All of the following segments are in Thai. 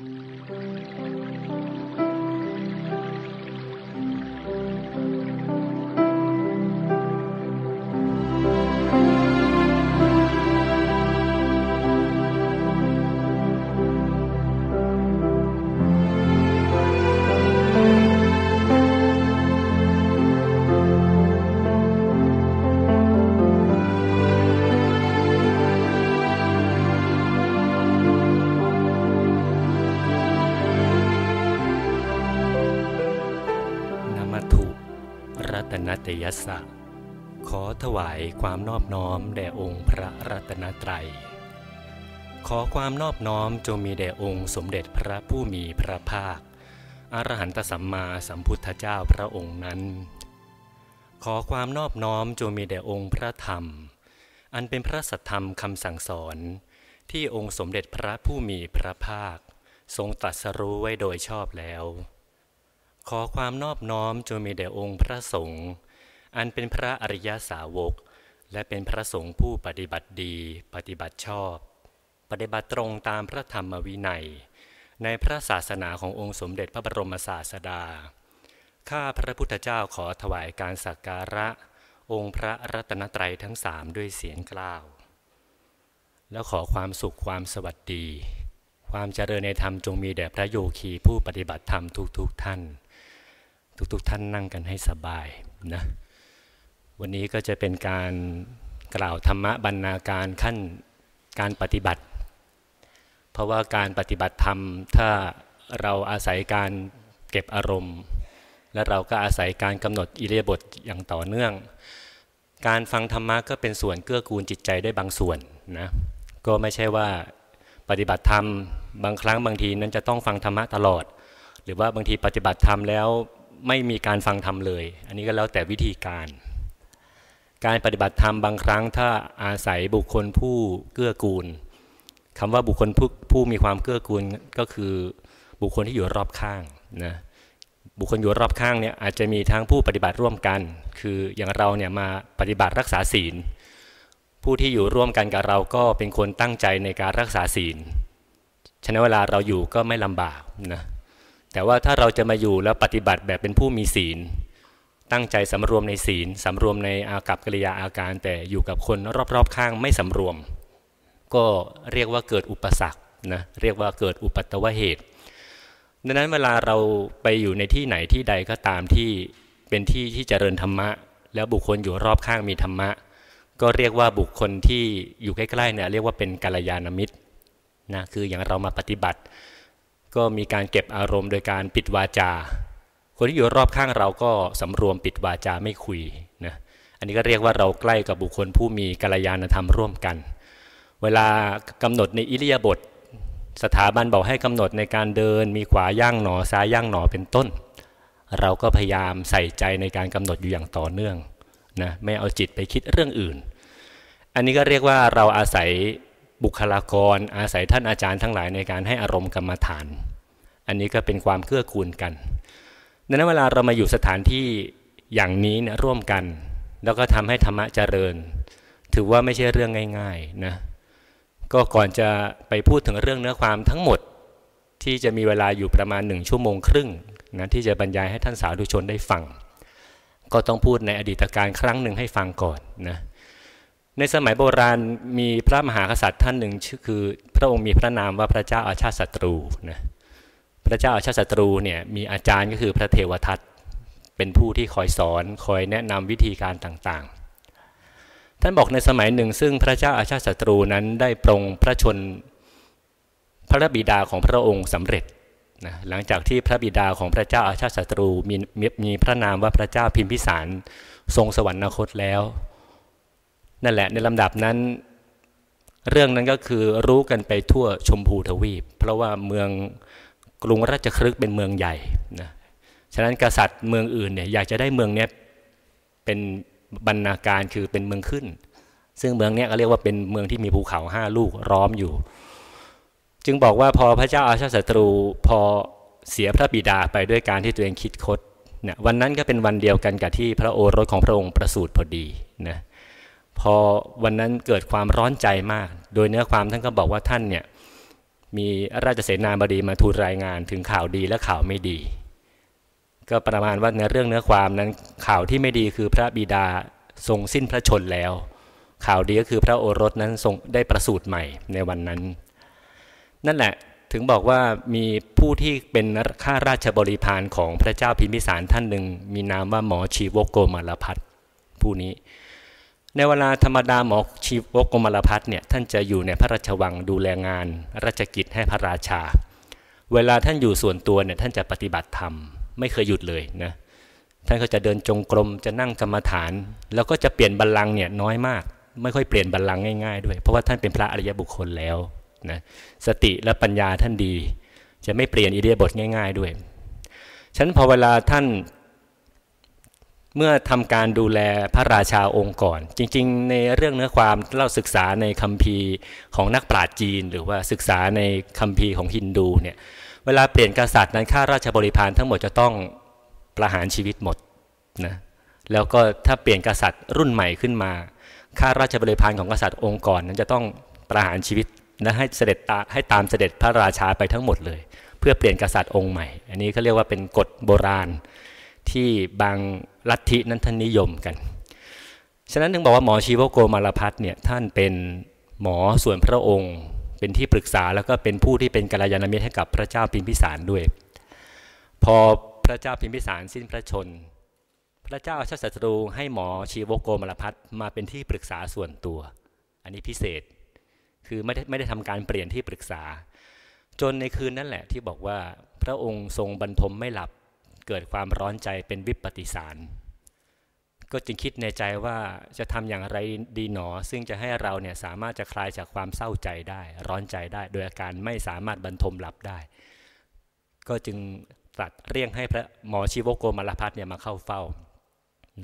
Música สะขอถวายความนอบน้อมแด่องค์พระรัตนตรัย ขอความนอบน้อมจงมีแด่องค์สมเด็จพระผู้มีพระภาค อรหันตสัมมาสัมพุทธเจ้าพระองค์นั้น ขอความนอบน้อมจงมีแด่องค์พระธรรม อันเป็นพระสัทธรรมคำสั่งสอน ที่องค์สมเด็จพระผู้มีพระภาค ทรงตรัสรู้ไว้โดยชอบแล้ว ขอความนอบน้อมจงมีแด่องค์พระสงฆ์อันเป็นพระอริยสาวกและเป็นพระสงฆ์ผู้ปฏิบัติดี ปฏิบัติชอบ ปฏิบัติตรงตามพระธรรมวินัย ในพระศาสนาขององค์สมเด็จพระบรมศาสดา ข้าพระพุทธเจ้าขอถวายการสักการะองค์พระรัตนตรัยทั้งสามด้วยเสียงกล่าว แล้วขอความสุขความสวัสดี ความเจริญในธรรมจงมีแด่พระโยคีผู้ปฏิบัติธรรมทุกๆทท่าน ทุกๆทท่านนั่งกันให้สบายนะวันนี้ก็จะเป็นการกล่าวธรรมะบรรณาการขั้นการปฏิบัติ เพราะว่าการปฏิบัติธรรม ถ้าเราอาศัยการเก็บอารมณ์ และเราก็อาศัยการกำหนดอิเลียบทอย่างต่อเนื่อง การฟังธรรมะก็เป็นส่วนเกื้อกูลจิตใจได้บางส่วนนะก็ไม่ใช่ว่าปฏิบัติธรรม บางครั้งบางทีนั้นจะต้องฟังธรรมะตลอด หรือว่าบางทีปฏิบัติธรรมแล้วไม่มีการฟังธรรมเลย อันนี้ก็แล้วแต่วิธีการการปฏิบัติธรรมบางครั้ง ถ้าอาศัยบุคคลผู้เกื้อกูล คำว่าบุคคลผู้ผู้มีความเกื้อกูลก็คือบุคคลที่อยู่รอบข้างนะบุคคลอยู่รอบข้างเนี่ยอาจจะมีทั้งผู้ปฏิบัติร่วมกัน คืออย่างเราเนี่ยมาปฏิบัติรักษาศีล ผู้ที่อยู่ร่วมกันกับเราก็เป็นคนตั้งใจในการรักษาศีลฉะนั้นเวลาเราอยู่ก็ไม่ลำบากนะแต่ว่าถ้าเราจะมาอยู่แล้วปฏิบัติแบบเป็นผู้มีศีลตั้งใจสารวมในศีลสารวมในอากับกิริยาอาการแต่อยู่กับคนรอบๆข้างไม่สารวม ก็เรียกว่าเกิดอุปสรรคนะเรียกว่าเกิดอุปตวเหตุ ดังนั้นเวลาเราไปอยู่ในที่ไหนที่ใดก็ตามที่ เป็นที่ที่เจริญธรรมะ แล้วบุคคลอยู่รอบข้างมีธรรมะ ก็เรียกว่าบุคคลที่อยู่ใกล้ๆเนี่ยเรียกว่าเป็นกัลยาณมิตรนะคืออย่างเรามาปฏิบัติ ก็มีการเก็บอารมณ์ โดยการปิดวาจาคนที่อยู่รอบข้างเราก็สำรวมปิดวาจาไม่คุยนะ อันนี้ก็เรียกว่าเราใกล้กับบุคคลผู้มีกัลยาณธรรมร่วมกัน เวลากำหนดในอิริยาบถสถาบันบอกให้กำหนดในการเดิน มีขวาย่างหนอซ้ายย่างหนอเป็นต้น เราก็พยายามใส่ใจในการกำหนดอยู่อย่างต่อเนื่องนะไม่เอาจิตไปคิดเรื่องอื่น อันนี้ก็เรียกว่าเราอาศัยบุคลากรอาศัยท่านอาจารย์ทั้งหลายในการให้อารมณ์กรรมฐาน อันนี้ก็เป็นความเกื้อกูลกันดังนั้นเวลาเรามาอยู่สถานที่อย่างนี้นะร่วมกัน แล้วก็ทำให้ธรรมะเจริญ ถือว่าไม่ใช่เรื่องง่ายๆนะก็ก่อนจะไปพูดถึงเรื่องเนื้อความทั้งหมดที่จะมีเวลาอยู่ประมาณหนึ่งชั่วโมง ครึ่งนะที่จะบรรยายให้ท่านสาธุชนได้ฟัง ก็ต้องพูดในอดีตการครั้งหนึ่งให้ฟังก่อนนะในสมัยโบราณมีพระมหากษัตริย์ท่านหนึ่งชื่อคือ พระองค์มีพระนามว่าพระเจ้าอาชาติศัตรูนะพระเจ้าอาชาศัตรูเนี่ยมีอาจารย์ก็คือพระเทวทัตเป็นผู้ที่คอยสอนคอยแนะนำวิธีการต่างๆ ท่านบอกในสมัยหนึ่งซึ่งพระเจ้าอาชาติศัตรูนั้นได้ปรงพระชนพระบิดาของพระองค์สำเร็จนะหลังจากที่พระบิดาของพระเจ้าอาชาติศัตรูมีมีพระนามว่าพระเจ้าพิมพิสาร ทรงสวรรคตแล้ว นั่นแหละในลำดับนั้น เรื่องนั้นก็คือรู้กันไปทั่วชมพูทวีป เพราะว่าเมืองกรุงราชครึกเป็นเมืองใหญ่นะฉะนั้นกษัตริย์เมืองอื่นเนี่ยอยากจะได้เมืองเนี้ยเป็นบรรณาการคือเป็นเมืองขึ้น ซึ่งเมืองเนี้ยก็เรียกว่าเป็นเมืองที่มีภูเขาห้าลูกล้อมอยู่ จึงบอกว่าพอพระเจ้าอาชาศัตรูพอเสียพระบิดาไปด้วยการที่ตัวเองคิดคดนะวันนั้นก็เป็นวันเดียวกันกับที่พระโอรสของพระองค์ประสูติพอดีนะ พอวันนั้นเกิดความร้อนใจมาก โดยเนื้อความท่านก็บอกว่าท่านเนี่ยมีราชเสนาบดีมาทูลรายงานถึงข่าวดีและข่าวไม่ดี ก็ประมาณว่าในเรื่องเนื้อความนั้น ข่าวที่ไม่ดีคือพระบิดาทรงสิ้นพระชนแล้ว ข่าวดีก็คือพระโอรสนั้นทรงได้ประสูติใหม่ในวันนั้น นั่นแหละถึงบอกว่ามีผู้ที่เป็นข้าราชบริพารของพระเจ้าพิมพิสารท่านหนึ่งมีนามว่าหมอชีวกโกมารพัฒผู้นี้ในเวลาธรรมดาหมอชีวกกมลพัฒเนี่ยท่านจะอยู่ในพระราชวังดูแลงาน ราชกิจให้พระราชา เวลาท่านอยู่ส่วนตัวเนี่ยท่านจะปฏิบัติธรรม ไม่เคยหยุดเลยนะท่านก็จะเดินจงกรมจะนั่งกรรมฐานแล้วก็จะเปลี่ยนบัลลังก์เนี่ยน้อยมากไม่ค่อยเปลี่ยนบัลลังก์ง่ายๆ ด้วยเพราะว่าท่านเป็นพระอริยบุคคลแล้วนะสติและปัญญาท่านดี จะไม่เปลี่ยนอิเดียบทง่าย ๆด้วยฉันพอเวลาท่านเมื่อทำการดูแลพระราชาองค์ก่อนจริงๆ ในเรื่องเนื้อความเราศึกษาในคัมภีร์ของนักปราชญ์จีน หรือว่าศึกษาในคัมภีร์ของฮินดูเนี่ยเวลาเปลี่ยนกษัตริย์นั้นข้าราชบริพารทั้งหมดจะต้องประหารชีวิตหมดนะแล้วก็ถ้าเปลี่ยนกษัตริย์รุ่นใหม่ขึ้นมาข้าราชบริพารของกษัตริย์องค์ก่อนนั้นจะต้องประหารชีวิต และให้เสด็จตาให้ตามเสด็จพระราชาไปทั้งหมด เลยเพื่อเปลี่ยนกษัตริย์องค์ใหม่อันนี้เขาเรียกว่าเป็นกฎโบราณที่บางลัทธินั้นท่านนิยมกัน ฉะนั้นถึงบอกว่าหมอชีวโกมารพัฒเนี่ยท่านเป็นหมอส่วนพระองค์เป็นที่ปรึกษา แล้วก็เป็นผู้ที่เป็นกัลยาณมิตรให้กับพระเจ้าพิมพิสารด้วย พอพระเจ้าพิมพิสารสิ้นพระชน พระเจ้าชาติศัตรูให้หมอชีวโกมารพัฒมาเป็นที่ปรึกษาส่วนตัว อันนี้พิเศษ คือไม่ได้ไม่ได้ทำการเปลี่ยนที่ปรึกษา จนในคืนนั้นแหละที่บอกว่าพระองค์ทรงบรรทมไม่หลับเกิดความร้อนใจเป็นวิปติสารก็จึงคิดในใจว่าจะทำอย่างไรดีหนอ ซึ่งจะให้เราเนี่ยสามารถจะคลายจากความเศร้าใจได้ ร้อนใจได้ โดยอาการไม่สามารถบรรทมหลับได้ ก็จึงตรัสเรียกให้พระหมอชีวโกมลพัฒเนี่ยมาเข้าเฝ้า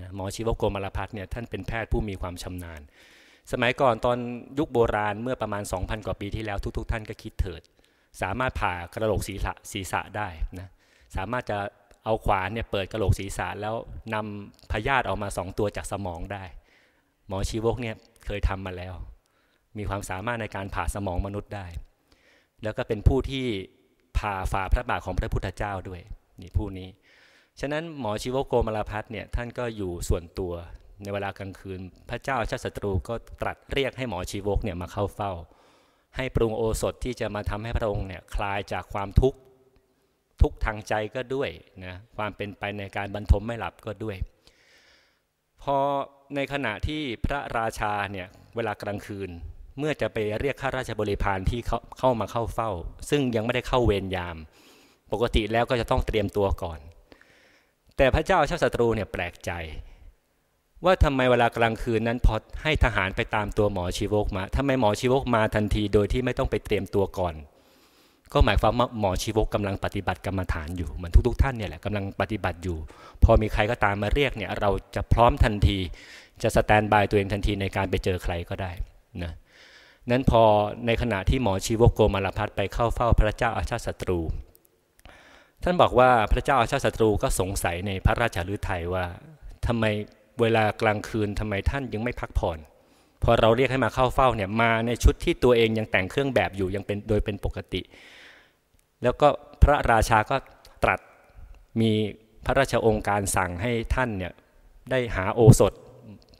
นะหมอชีวโกมลพัฒเนี่ยท่านเป็นแพทย์ผู้มีความชำนาญ สมัยก่อนตอนยุคโบราณเมื่อประมาณ2,000กว่าปีที่แล้วทุก ๆ ท่านก็คิดเถิด สามารถผ่ากระโหลกศีรษะศีรษะได้นะสามารถจะเอาขวานเนี่ยเปิดกระโหลกศีรษะแล้วนำพยาธิออกมาสองตัวจากสมองได้ หมอชีวกเนี่ยเคยทำมาแล้ว มีความสามารถในการผ่าสมองมนุษย์ได้ แล้วก็เป็นผู้ที่ผ่าฝ่าพระบาทของพระพุทธเจ้าด้วยนี่ผู้นี้ฉะนั้นหมอชีวโกมลพัฒเนี่ยท่านก็อยู่ส่วนตัวในเวลากลางคืนพระเจ้าชาติศัตรูก็ตรัสเรียกให้หมอชีวกเนี่ยมาเข้าเฝ้า ให้ปรุงโอสถที่จะมาทำให้พระองค์เนี่ยคลายจากความทุกข์ทุกทางใจก็ด้วยนะความเป็นไปในการบรรทมไม่หลับก็ด้วย พอในขณะที่พระราชาเนี่ยเวลากลางคืน เมื่อจะไปเรียกข้าราชบริพารที่เขาเข้ามาเข้าเฝ้า ซึ่งยังไม่ได้เข้าเวรยาม ปกติแล้วก็จะต้องเตรียมตัวก่อน แต่พระเจ้าชาติศัตรูเนี่ยแปลกใจ ว่าทำไมเวลากลางคืนนั้นพอให้ทหารไปตามตัวหมอชีวกมาทำไมหมอชีวกมาทันทีโดยที่ไม่ต้องไปเตรียมตัวก่อนก็หมายความว่าหมอชีวกกาลังปฏิบัติกรรมฐานอยู่เหมือนทุกๆ ท่านเนี่ยแหละกำลังปฏิบัติอยู่ พอมีใครก็ตามมาเรียกเนี่ยเราจะพร้อมทันทีจะสแตนบายตัวเองทันทีในการไปเจอใครก็ได้นะนั้นพอในขณะที่หมอชีวกโกมารพัฒไปเข้าเฝ้า พระเจ้าอาชาติศัตรู ท่านบอกว่าพระเจ้าอาชาติศัตรูก็สงสัยในพระราชาลืไทยว่า ทำไมเวลากลางคืนทำไมท่านยังไม่พักผ่อนพอเราเรียกให้มาเข้าเฝ้าเนี่ยมาในชุดที่ตัวเองยังแต่งเครื่องแบบอยู่ยังเป็นโดยเป็นปกติแล้วก็พระราชาก็ตรัสมีพระราชองค์การสั่งให้ท่านเนี่ย ได้หาโอสถ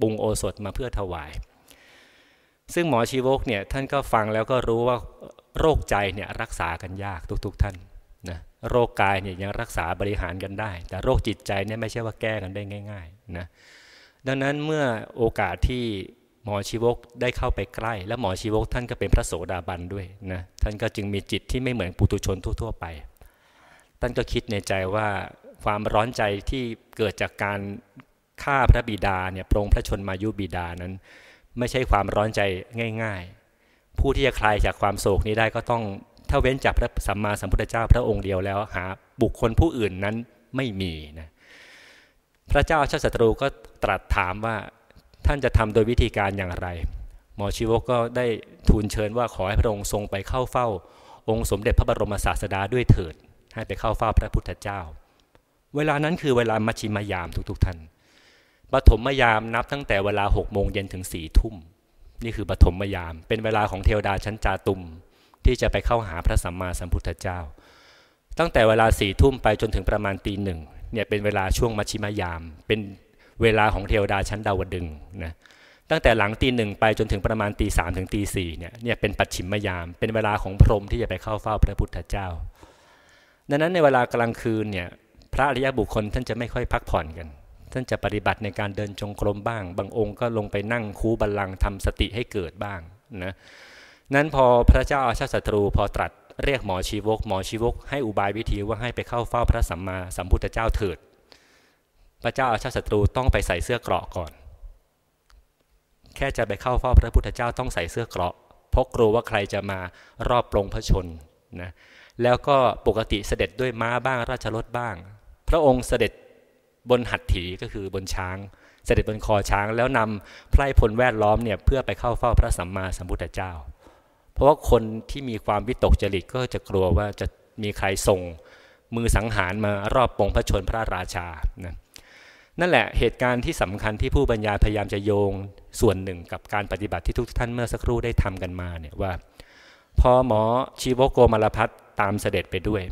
ปรุงโอสถมาเพื่อถวาย ซึ่งหมอชีวกเนี่ยท่านก็ฟังแล้วก็รู้ว่าโรคใจเนี่ยรักษากันยากทุก ๆ ท่านนะโรคกายเนี่ยยังรักษาบริหารกันได้ แต่โรคจิตใจเนี่ยไม่ใช่ว่าแก้กันได้ง่ายๆนะดังนั้นเมื่อโอกาสที่หมอชีวกได้เข้าไปใกล้และหมอชีวกท่านก็เป็นพระโสดาบันด้วยนะ ท่านก็จึงมีจิตที่ไม่เหมือนปุถุชนทั่วๆไปท่านก็คิดในใจว่าความร้อนใจที่เกิดจากการฆ่าพระบิดาเนี่ยปรงพระชนมายุบิดานั้น ไม่ใช่ความร้อนใจง่าย ๆ ผู้ที่จะคลายจากความโศกนี้ได้ก็ต้องถ้าเว้นจากพระสัมมาสัมพุทธเจ้าพระองค์เดียวแล้วหาบุคคลผู้อื่นนั้นไม่มีนะพระเจ้าชาติศัตรูก็ตรัสถามว่าท่านจะทำโดยวิธีการอย่างไร หมอชีวกก็ได้ทูลเชิญว่าขอให้พระองค์ทรงไปเข้าเฝ้า องค์สมเด็จพระบรมศาสดาด้วยเถิด ให้ไปเข้าเฝ้าพระพุทธเจ้า เวลานั้นคือเวลามัชชิมายามทุกๆท่านปฐมยามนับตั้งแต่เวลาหกโมงเย็นถึงสี่ทุ่มนี่คือปฐมยาม เป็นเวลาของเทวดาชั้นจาตุมที่จะไปเข้าหาพระสัมมาสัมพุทธเจ้า ตั้งแต่เวลาสี่ทุ่มไปจนถึงประมาณตีหนึ่งเนี่ยเป็นเวลาช่วงมัชชิมยามเป็นเวลาของเทวดาชั้นดาวดึงนะตั้งแต่หลังตีหนึ่งไปจนถึงประมาณตีสามถึงตีสี่เนี่ยเนี่ยเป็นปัจฉิมยาม เป็นเวลาของพรหมที่จะไปเข้าเฝ้าพระพุทธเจ้า ดังนั้นในเวลากลางคืนเนี่ยพระอริยบุคคลท่านจะไม่ค่อยพักผ่อนกัน ท่านจะปฏิบัติในการเดินจงกรมบ้าง บางองค์ก็ลงไปนั่งคูบาลังทำสติให้เกิดบ้างนะนั้นพอพระเจ้าอาชาติศัตรูพอตรัสเรียกหมอชีวกหมอชีวกให้อุบายวิธีว่าให้ไปเข้าเฝ้าพระสัมมาสัมพุทธเจ้าเถิดพระเจ้าอาชาติศัตรูต้องไปใส่เสื้อเกราะก่อน แค่จะไปเข้าเฝ้าพระพุทธเจ้าต้องใส่เสื้อเกราะเพราะกลัวว่าใครจะมารอบปรงพระชนนะ แล้วก็ปกติเสด็จด้วยม้าบ้างราชรถบ้าง พระองค์เสด็จบนหัตถีก็คือบนช้าง เสด็จบนคอช้างแล้วนำไพร่พลแวดล้อมเนี่ยเพื่อไปเข้าเฝ้าพระสัมมาสัมพุทธเจ้า เพราะว่าคนที่มีความวิตกจริตก็จะกลัวว่าจะมีใครส่ง มือสังหารมารอบปองพระชนพระราชานะนั่นแหละเหตุการณ์ที่สำคัญที่ผู้บรรยายพยายามจะโยงส่วนหนึ่งกับการปฏิบัติที่ทุกท่านเมื่อสักครู่ได้ทำกันมาเนี่ยว่า พอหมอชีวโกมารพัฒตามเสด็จไปด้วย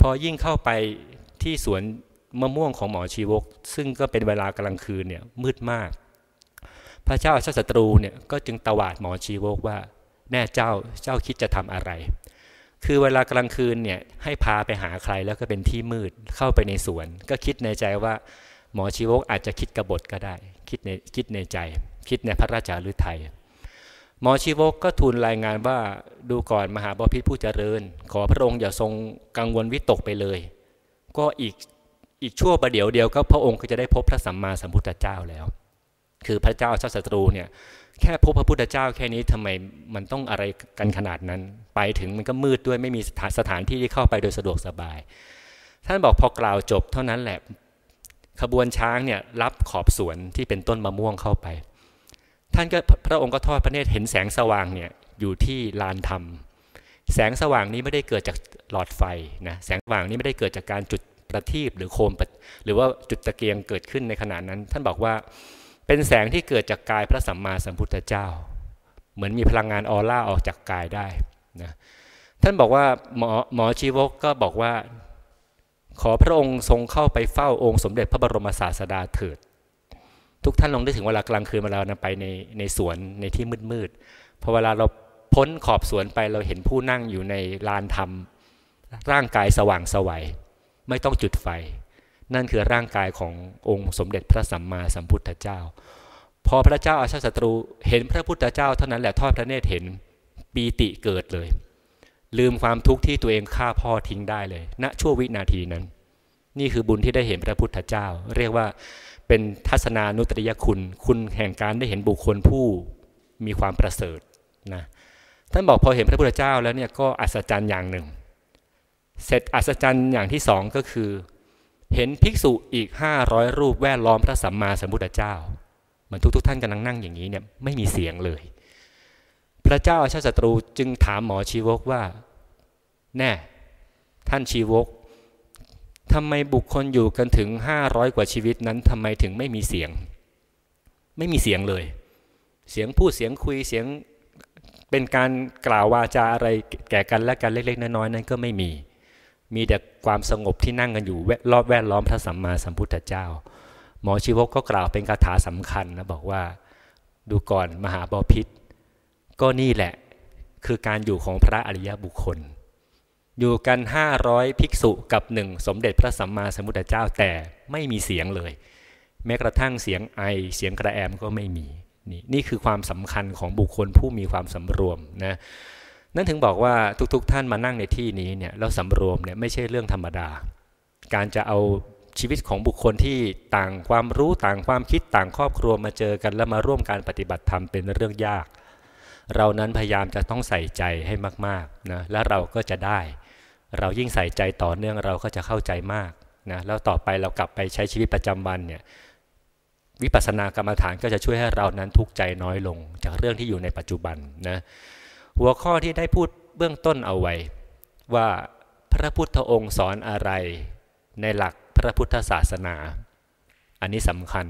พอยิ่งเข้าไปที่สวนมะม่วงของหมอชีวกซึ่งก็เป็นเวลากลางคืนเนี่ยมืดมาก พระเจ้าชาตศัตรูเนี่ยก็จึงตวาดหมอชีวกว่า แน่เจ้าเจ้าคิดจะทำอะไร คือเวลากลางคืนเนี่ยให้พาไปหาใครแล้วก็เป็นที่มืดเข้าไปในสวนก็คิดในใจว่าหมอชีวกอาจจะคิดกบฏก็ได้ คิดในคิดในใจ คิดในพระราชาหรือไทย หมอชีวกก็ทูลรายงานว่าดูก่อนมหาบพิตรผู้เจริญ ขอพระองค์อย่าทรงกังวลวิตกไปเลย ก็อีกอีกชั่วประเดี๋ยวเดียวก็พระองค์ก็จะได้พบพระสัมมาสัมพุทธเจ้าแล้ว คือพระเจ้าชาติศัตรูเนี่ยแค่พบพระพุทธเจ้าแค่นี้ทำไมมันต้องอะไรกันขนาดนั้น ไปถึงมันก็มืดด้วยไม่มีสถานสถานที่ที่เข้าไปโดยสะดวกสบายท่านบอกพอกล่าวจบ เท่านั้นแหละขบวนช้างเนี่ยรับขอบสวนที่เป็นต้นมะม่วงเข้าไป ท่านก็พระองค์ก็ทอดพระเนตรเห็นแสงสว่างเนี่ยอยู่ที่ลานธรรมแสงสว่างนี้ไม่ได้เกิดจากหลอดไฟนะแสงสว่างนี้ไม่ได้เกิดจากการจุดประทีปหรือโคมหรือว่าจุดตะเกียงเกิดขึ้นในขณะนั้น ท่านบอกว่าเป็นแสงที่เกิดจากกายพระสัมมาสัมพุทธเจ้า เหมือนมีพลังงานออร่าออกจากกายได้นะท่านบอกว่าหมอหมอชีวกก็บอกว่าขอพระองค์ทรงเข้าไปเฝ้าองค์สมเด็จพระบรมศาสดาเถิด ทุกท่านลองได้ถึงเวลากลางคืนเวลาเราไปในในสวนในที่มืดๆพอเวลาเราพ้นขอบสวนไปเราเห็นผู้นั่งอยู่ในลานธรรม ร่างกายสว่างสวัยไม่ต้องจุดไฟ นั่นคือร่างกายขององค์สมเด็จพระสัมมาสัมพุทธเจ้า พอพระเจ้าอาชาศัตรูเห็นพระพุทธเจ้าเท่านั้นแหละทอดพระเนตรเห็นปีติเกิดเลยลืมความทุกข์ที่ตัวเองฆ่าพ่อทิ้งได้เลย ณชั่ววินาทีนั้น นี่คือบุญที่ได้เห็นพระพุทธเจ้า เรียกว่าเป็นทัศนานุตริยคุณ คุณแห่งการได้เห็นบุคคลผู้มีความประเสริฐนะ ท่านบอกพอเห็นพระพุทธเจ้าแล้วเนี่ยก็อัศจรรย์อย่างหนึ่ง เสร็จอัศจรรย์อย่างที่สองก็คือ เห็นภิกษุอีก500รูปแวดล้อมพระสัมมาสัมพุทธเจ้าเหมือนทุกๆทท่านกำลังนั่งอย่างนี้เนี่ยไม่มีเสียงเลย พระเจ้าอาชาศัตรูจึงถามหมอชีวกว่าแน่ ท่านชีวกทำไมบุคคลอยู่กันถึง500กว่าชีวิตนั้น ทำไมถึงไม่มีเสียง ไม่มีเสียงเลย เสียงพูดเสียงคุยเสียงเป็นการกล่าววาจาอะไรแก่กันและกันเล็ก ๆ น้อยๆนั้นก็ไม่มี มีแต่ความสงบที่นั่งกันอยู่รอบแวดล้อมพระสัมมาสัมพุทธเจ้า หมอชีวกก็กล่าวเป็นคาถาสำคัญนะบอกว่าดูก่อนมหาบาพิษก็นี่แหละคือการอยู่ของพระอริยบุคคลอยู่กัน 500 ภิกษุกับหนึ่งสมเด็จพระสัมมาสัมพุทธเจ้าแต่ไม่มีเสียงเลย แม้กระทั่งเสียงไอเสียงกระแอมก็ไม่มี นี่นี่คือความสำคัญของบุคคลผู้มีความสารวมนะนั่นถึงบอกว่าทุกๆทท่านมานั่งในที่นี้เนี่ยแล้วสารวมเนี่ยไม่ใช่เรื่องธรรมดา การจะเอาชีวิตของบุคคลที่ต่างความรู้ต่างความคิดต่างครอบครัวมาเจอกันแลวมาร่วมการปฏิบัติธรรมเป็นเรื่องยากเรานั้นพยายามจะต้องใส่ใจให้มากๆนะและเราก็จะได้เรายิ่งใส่ใจต่อเนื่องเราก็จะเข้าใจมากนะแล้วต่อไปเรากลับไปใช้ชีวิตประจำวันเนี่ยวิปัสสนากรรมฐานก็จะช่วยให้เรานั้นทุกใจน้อยลง จากเรื่องที่อยู่ในปัจจุบันนะหัวข้อที่ได้พูดเบื้องต้นเอาไว้ ว่าพระพุทธองค์สอนอะไร ในหลักพระพุทธศาสนา อันนี้สำคัญ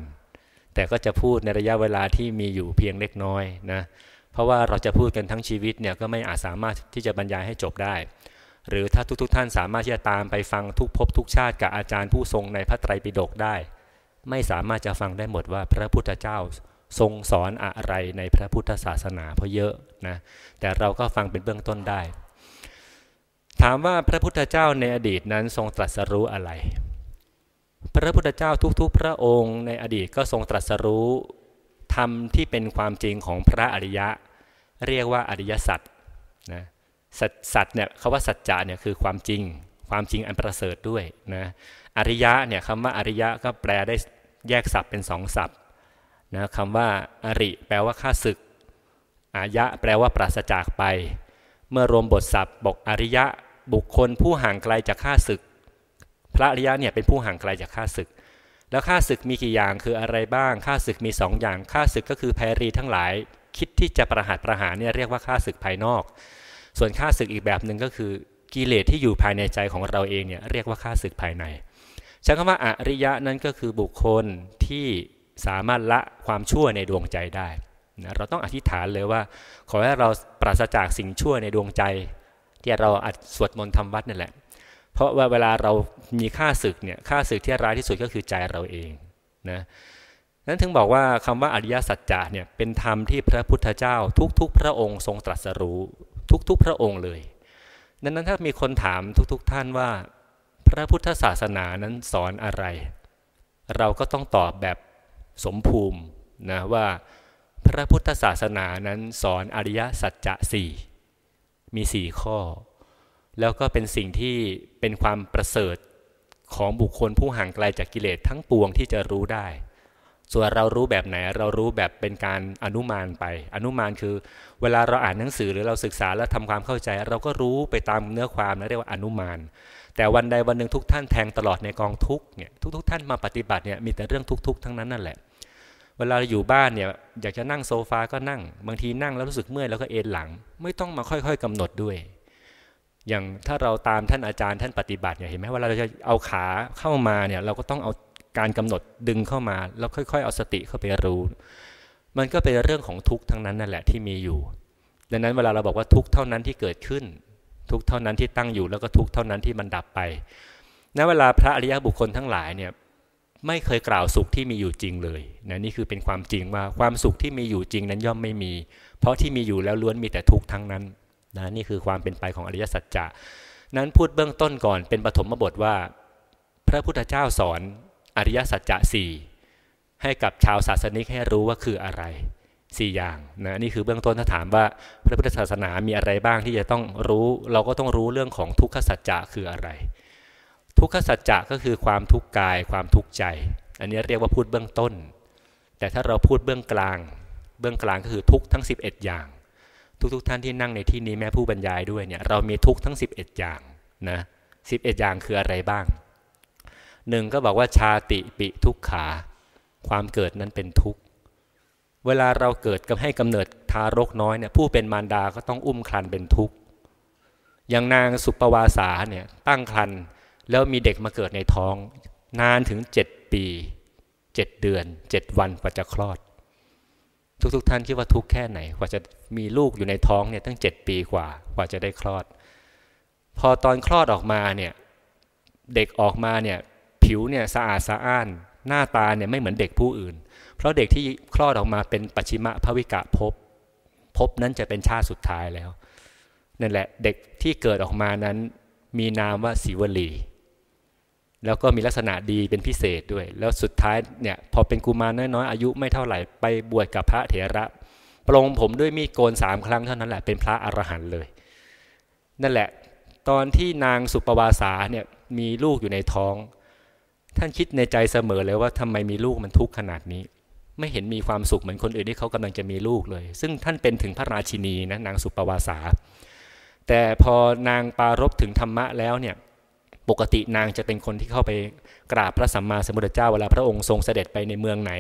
แต่ก็จะพูดในระยะเวลาที่มีอยู่เพียงเล็กน้อยนะเพราะว่าเราจะพูดกันทั้งชีวิตเนี่ยก็ไม่อาจสามารถที่จะบรรยายให้จบได้หรือถ้าทุกๆทท่านสามารถที่จะตามไปฟังทุกภพทุกชาติกับอาจารย์ผู้ทรงในพระไตรปิฎกได้ ไม่สามารถจะฟังได้หมดว่าพระพุทธเจ้าทรงสอนอะไรในพระพุทธศาสนาเพราะเยอะนะแต่เราก็ฟังเป็นเบื้องต้นได้ ถามว่าพระพุทธเจ้าในอดีตนั้นทรงตรัสรู้อะไร พระพุทธเจ้าทุก ๆ พระองค์ในอดีตก็ทรงตรัสรู้ ธรรมที่เป็นความจริงของพระอริยะ เรียกว่าอริยสัจนะสัตส์เนี่ยคำว่าสัจจะเนี่ยคือความจริงความจริงอันประเสริฐด้วยนะอริยะเนี่ยคำว่าอริยะก็แปลได้แยกศัพท์เป็นสองศัพท์นะคำว่าอริแปลว่าข้าศึกอายะแปลว่าปราศจากไป เมื่อรวมบทศัพท์ บอกอริยะบุคคลผู้ห่างไกลจากข้าศึก พระอริยะเนี่ยเป็นผู้ห่างไกลจากข้าศึก แล้วข้าศึกมีกี่อย่างคืออะไรบ้างข้าศึกมี2ออย่างข้าศึกก็คือแพรีทั้งหลายคิดที่จะประหัตประหารเนี่ยเรียกว่าข้าศึกภายนอกส่วนค่าศึกอีกแบบหนึ่งก็คือกิเลสที่อยู่ภายในใจของเราเองเนี่ยเรียกว่าค่าศึกภายในใช้คำว่าอริยะนั้นก็คือบุคคลที่สามารถละความชั่วในดวงใจได้ เราต้องอธิษฐานเลยว่า ขอให้เราปราศจากสิ่งชั่วในดวงใจ ที่เราอัดสวดมนต์ทำวัดนั่นแหละ เพราะว่าเวลาเรามีค่าศึกเนี่ยค่าศึกที่ร้ายที่สุดก็คือใจเราเองนะนั้นถึงบอกว่าคำว่าอริยสัจจะเนี่ยเป็นธรรมที่พระพุทธเจ้าทุกๆ พระองค์ทรงตรัสรู้ทุกๆ พระองค์เลย ดังนั้นถ้ามีคนถามทุกๆ ท่านว่า พระพุทธศาสนานั้นสอนอะไร เราก็ต้องตอบแบบสมภูมินะว่าพระพุทธศาสนานั้นสอนอริยสัจจะสี่ มีสี่ข้อ แล้วก็เป็นสิ่งที่เป็นความประเสริฐของบุคคลผู้ห่างไกลจากกิเลสทั้งปวงที่จะรู้ได้ส่วนเรารู้แบบไหนเรารู้แบบเป็นการอนุมานไปอนุมานคือ เวลาเราอ่านหนังสือหรือเราศึกษาแล้วทำความเข้าใจ เราก็รู้ไปตามเนื้อความนะเรียกว่าอนุมาน แต่วันใดวันหนึ่งทุกท่านแทงตลอดในกองทุกเนี่ยทุกๆท่านมาปฏิบัติเนี่ยมีแต่เรื่องทุกๆทั้งนั้นนั่นแหละ เวลาอยู่บ้านเนี่ยอยากจะนั่งโซฟาก็นั่ง บางทีนั่งแล้วรู้สึกเมื่อยแล้วก็เอ็นหลังไม่ต้องมาค่อย ๆ กำหนดด้วย อย่างถ้าเราตามท่านอาจารย์ท่านปฏิบัติเนี่ยเห็นไหมว่าเราจะเอาขาเข้ามาเนี่ยเราก็ต้องเอาการกำหนดดึงเข้ามาแล้วค่อยๆเอาสติเข้าไปรู้ มันก็เป็นเรื่องของทุกข์ทั้งนั้นนั่นแหละที่มีอยู่ ดังนั้นเวลาเราบอกว่าทุกข์เท่านั้นที่เกิดขึ้น ทุกข์เท่านั้นที่ตั้งอยู่แล้วก็ทุกข์เท่านั้นที่มันดับไปณเวลาพระอริยบุคคลทั้งหลายเนี่ยไม่เคยกล่าวสุขที่มีอยู่จริงเลยนะนี่คือเป็นความจริงว่าความสุขที่มีอยู่จริงนั้นย่อมไม่มี เพราะที่มีอยู่แล้วล้วนมีแต่ทุกข์ทั้งนั้นนะนี่คือความเป็นไปของอริยสัจจะนั้นพูดเบื้องต้นก่อนเป็นปฐมบทว่าพระพุทธเจ้าสอนอริยสัจจะสี่ให้กับชาวศาสนิกให้รู้ว่าคืออะไรสี่อย่างนะนี่คือเบื้องต้นถ้าถามว่าพระพุทธศาสนามีอะไรบ้างที่จะต้องรู้เราก็ต้องรู้เรื่องของทุกขสัจจะคืออะไร ทุกขสัจจะก็คือความทุกข์กายความทุกข์ใจ อันนี้เรียกว่าพูดเบื้องต้น แต่ถ้าเราพูดเบื้องกลาง เบื้องกลางก็คือทุกทั้ง11 อย่าง ทุกๆทท่านที่นั่งในที่นี้แม้ผู้บรรยายด้วยเนี่ยเรามีทุกทั้ง 11 อย่างนะ11 อย่างคืออะไรบ้างหนึ่งก็บอกว่าชาติปิทุกขา ความเกิดนั้นเป็นทุกข์ เวลาเราเกิดกับให้กำเนิดทารกน้อยเนี่ยผู้เป็นมารดาก็ต้องอุ้มครันเป็นทุกข์อย่างนางสุปวาสาเนี่ยตั้งครันแล้วมีเด็กมาเกิดในท้อง นานถึงเจ็ดปีเจ็ดเดือนเจ็ดวันกว่าจะคลอด ทุกๆทท่านคิดว่าทุกแค่ไหนกว่าจะมีลูกอยู่ในท้องเนี่ยตั้งเจ็ดปีกว่ากว่าจะได้คลอด พอตอนคลอดออกมาเนี่ยเด็กออกมาเนี่ยผิวเนี่ยสะอาดสะอ้าน หน้าตาเนี่ยไม่เหมือนเด็กผู้อื่น เพราะเด็กที่คลอดออกมาเป็นปัชิมะภวิกะภพภพนั้นจะเป็นชาติสุดท้ายแล้ว นั่นแหละ เด็กที่เกิดออกมานั้นมีนามว่าสีวลี แล้วก็มีลักษณะดีเป็นพิเศษด้วย แล้วสุดท้ายเนี่ยพอเป็นกุมารน้อยๆอายุไม่เท่าไหร่ไปบวชกับพระเถระ ปลงผมด้วยมีดโกนสามครั้งเท่านั้นแหละเป็นพระอรหันต์เลย นั่นแหละ ตอนที่นางสุปวาสาเนี่ยมีลูกอยู่ในท้องท่านคิดในใจเสมอเลยว่าทำไมมีลูกมันทุกข์ขนาดนี้ ไม่เห็นมีความสุขเหมือนคนอื่นที่เขากำลังจะมีลูกเลย ซึ่งท่านเป็นถึงพระราชินีนะนางสุปวาสา แต่พอนางปารบถึงธรรมะแล้วเนี่ยปกตินางจะเป็นคนที่เข้าไปกราบพระสัมมาสัมพุทธเจ้าเวลาพระองค์ทรงเสด็จไปในเมืองไหน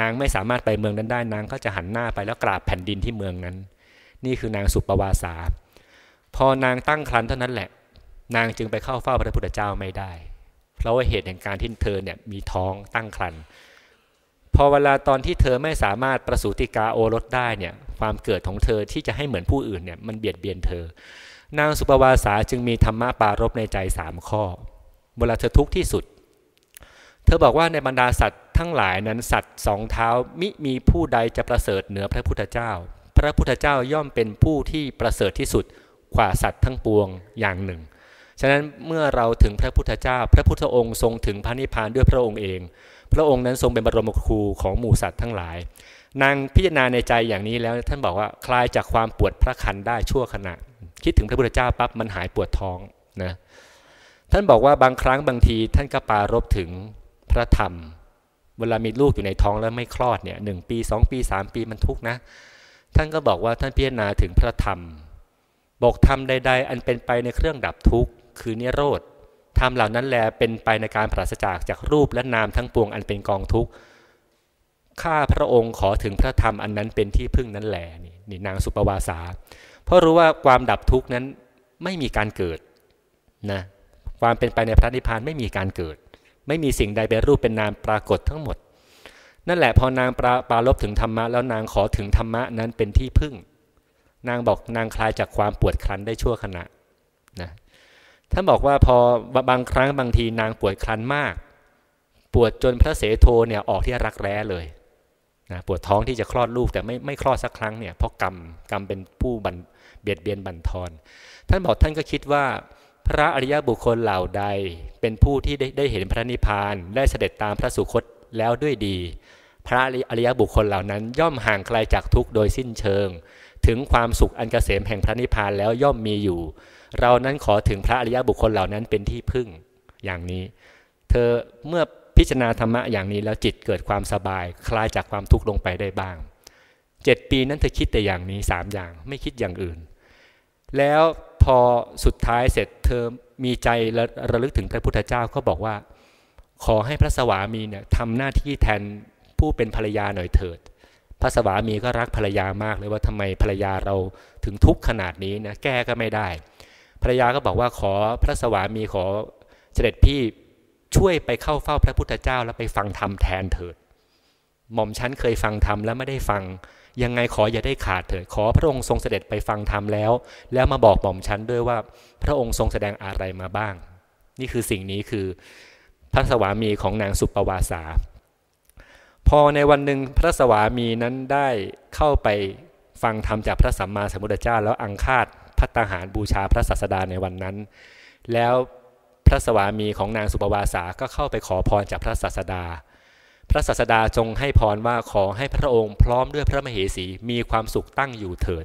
นางไม่สามารถไปเมืองนั้นได้นางก็จะหันหน้าไปแล้วกราบแผ่นดินที่เมืองนั้น นี่คือนางสุปวาสา พอนางตั้งครรภ์เท่านั้นแหละ นางจึงไปเข้าเฝ้าพระพุทธเจ้าไม่ได้เราว่าเหตุแห่งการที่เธอเนี่ยมีท้องตั้งครรภ์พอเวลาตอนที่เธอไม่สามารถประสูติกาโอรสได้เนี่ยความเกิดของเธอที่จะให้เหมือนผู้อื่นเนี่ยมันเบียดเบียนเธอ นางสุปวาสาจึงมีธรรมะปารบในใจสามข้อ เวลาเธอทุกข์ที่สุด เธอบอกว่าในบรรดาสัตว์ทั้งหลายนั้นสัตว์สองเท้ามิมีผู้ใดจะประเสริฐเหนือพระพุทธเจ้าพระพุทธเจ้าย่อมเป็นผู้ที่ประเสริฐที่สุดกว่าสัตว์ทั้งปวงอย่างหนึ่งะนั้นเมื่อเราถึงพระพุทธเจ้า พระพุทธองค์ทรงถึงพระนิพพานด้วยพระองค์เอง พระองค์นั้นทรงเป็นบรมครูของหมู่สัตว์ทั้งหลาย นางพิจารณาในใจอย่างนี้แล้วท่านบอกว่าคลายจากความปวดพระคันได้ชั่วขณะ คิดถึงพระพุทธเจ้าปั๊บมันหายปวดท้องนะท่านบอกว่าบางครั้งบางทีท่านก็ปารบถึงพระธรรม เวลามีลูกอยู่ในท้องแล้วไม่คลอดเนี่ยหปี 2 ปี3ปีมันทุกนะท่านก็บอกว่าท่านพิจารณาถึงพระธรรมบอกธรรมใดๆอันเป็นไปในเครื่องดับทุกข์คือนิโรธธรรมเหล่านั้นแลเป็นไปในการปราศจากจากรูปและนามทั้งปวง อันเป็นกองทุกข์ข้าพระองค์ขอถึงพระธรรม อันนั้นเป็นที่พึ่งนั้นแลนี่นี่นางสุปวาสาเพราะรู้ว่าความดับทุกข์นั้นไม่มีการเกิดนะความเป็นไปในพระนิพพานไม่มีการเกิด ไม่มีสิ่งใดเป็นรูปเป็นนามปรากฏทั้งหมด นั่นแหละ พอนางปราปาลบถึงธรรมะ แล้วนางขอถึงธรรมะนั้นเป็นที่พึ่ง นางบอกนางคลายจากความปวดครั้นได้ชั่วขณะนะท่านบอกว่าพอบางครั้งบางทีนางปวดครันมาก ปวดจนพระเสโทเนี่ยออกที่รักแร้เลยนะปวดท้องที่จะคลอดลูกแต่ไม่ไม่คลอดสักครั้งเนี่ยเพราะกรรมกรรมเป็นผู้บันเบียดเบียนบันทอนท่านบอกท่านก็คิดว่า พระอริยบุคคลเหล่าใดเป็นผู้ที่ได้ได้เห็นพระนิพพานได้เสด็จตามพระสุคตแล้วด้วยดี พระอริยบุคคลเหล่านั้นย่อมห่างไกลจากทุกข์โดยสิ้นเชิง ถึงความสุขอันเกษมแห่งพระนิพพานแล้วย่อมมีอยู่เรานั้นขอถึงพระอริยบุคคลเหล่านั้นเป็นที่พึ่งอย่างนี้ เธอเมื่อพิจารณาธรรมะอย่างนี้แล้วจิตเกิดความสบายคลายจากความทุกข์ลงไปได้บ้าง เจ็ดปีนั้นเธอคิดแต่อย่างนี้สามอย่างไม่คิดอย่างอื่น แล้วพอสุดท้ายเสร็จเธอมีใจระระลึกถึงพระพุทธเจ้าก็บอกว่า ขอให้พระสวามีเนี่ยทำหน้าที่แทนผู้เป็นภรรยาหน่อยเถิด พระสวามีก็รักภรรยามากเลยว่าทำไมภรรยาเราถึงทุกข์ขนาดนี้นะแก้ก็ไม่ได้ภรรยาก็บอกว่าขอพระสวามีขอเสด็จพี่ช่วยไปเข้าเฝ้าพระพุทธเจ้าแล้วไปฟังธรรมแทนเถิด หม่อมชั้นเคยฟังธรรมแล้วไม่ได้ฟังยังไงขออย่าได้ขาดเถิดขอพระองค์ทรงเสด็จไปฟังธรรมแล้ว แล้วมาบอกหม่อมชั้นด้วยว่าพระองค์ทรงแสดงอะไรมาบ้าง นี่คือสิ่งนี้คือ พระสวามีของนางสุปปวาสา พอในวันหนึ่งพระสวามีนั้นได้เข้าไปฟังธรรมจากพระสัมมาสัมพุทธเจ้าแล้วอังคาดพัตหารบูชาพระศาสดาในวันนั้น แล้วพระสวามีของนางสุปวาสาก็เข้าไปขอพรจากพระศาสดา พระศาสดาจงให้พรว่าขอให้พระองค์พร้อมด้วยพระมเหสีมีความสุขตั้งอยู่เถิด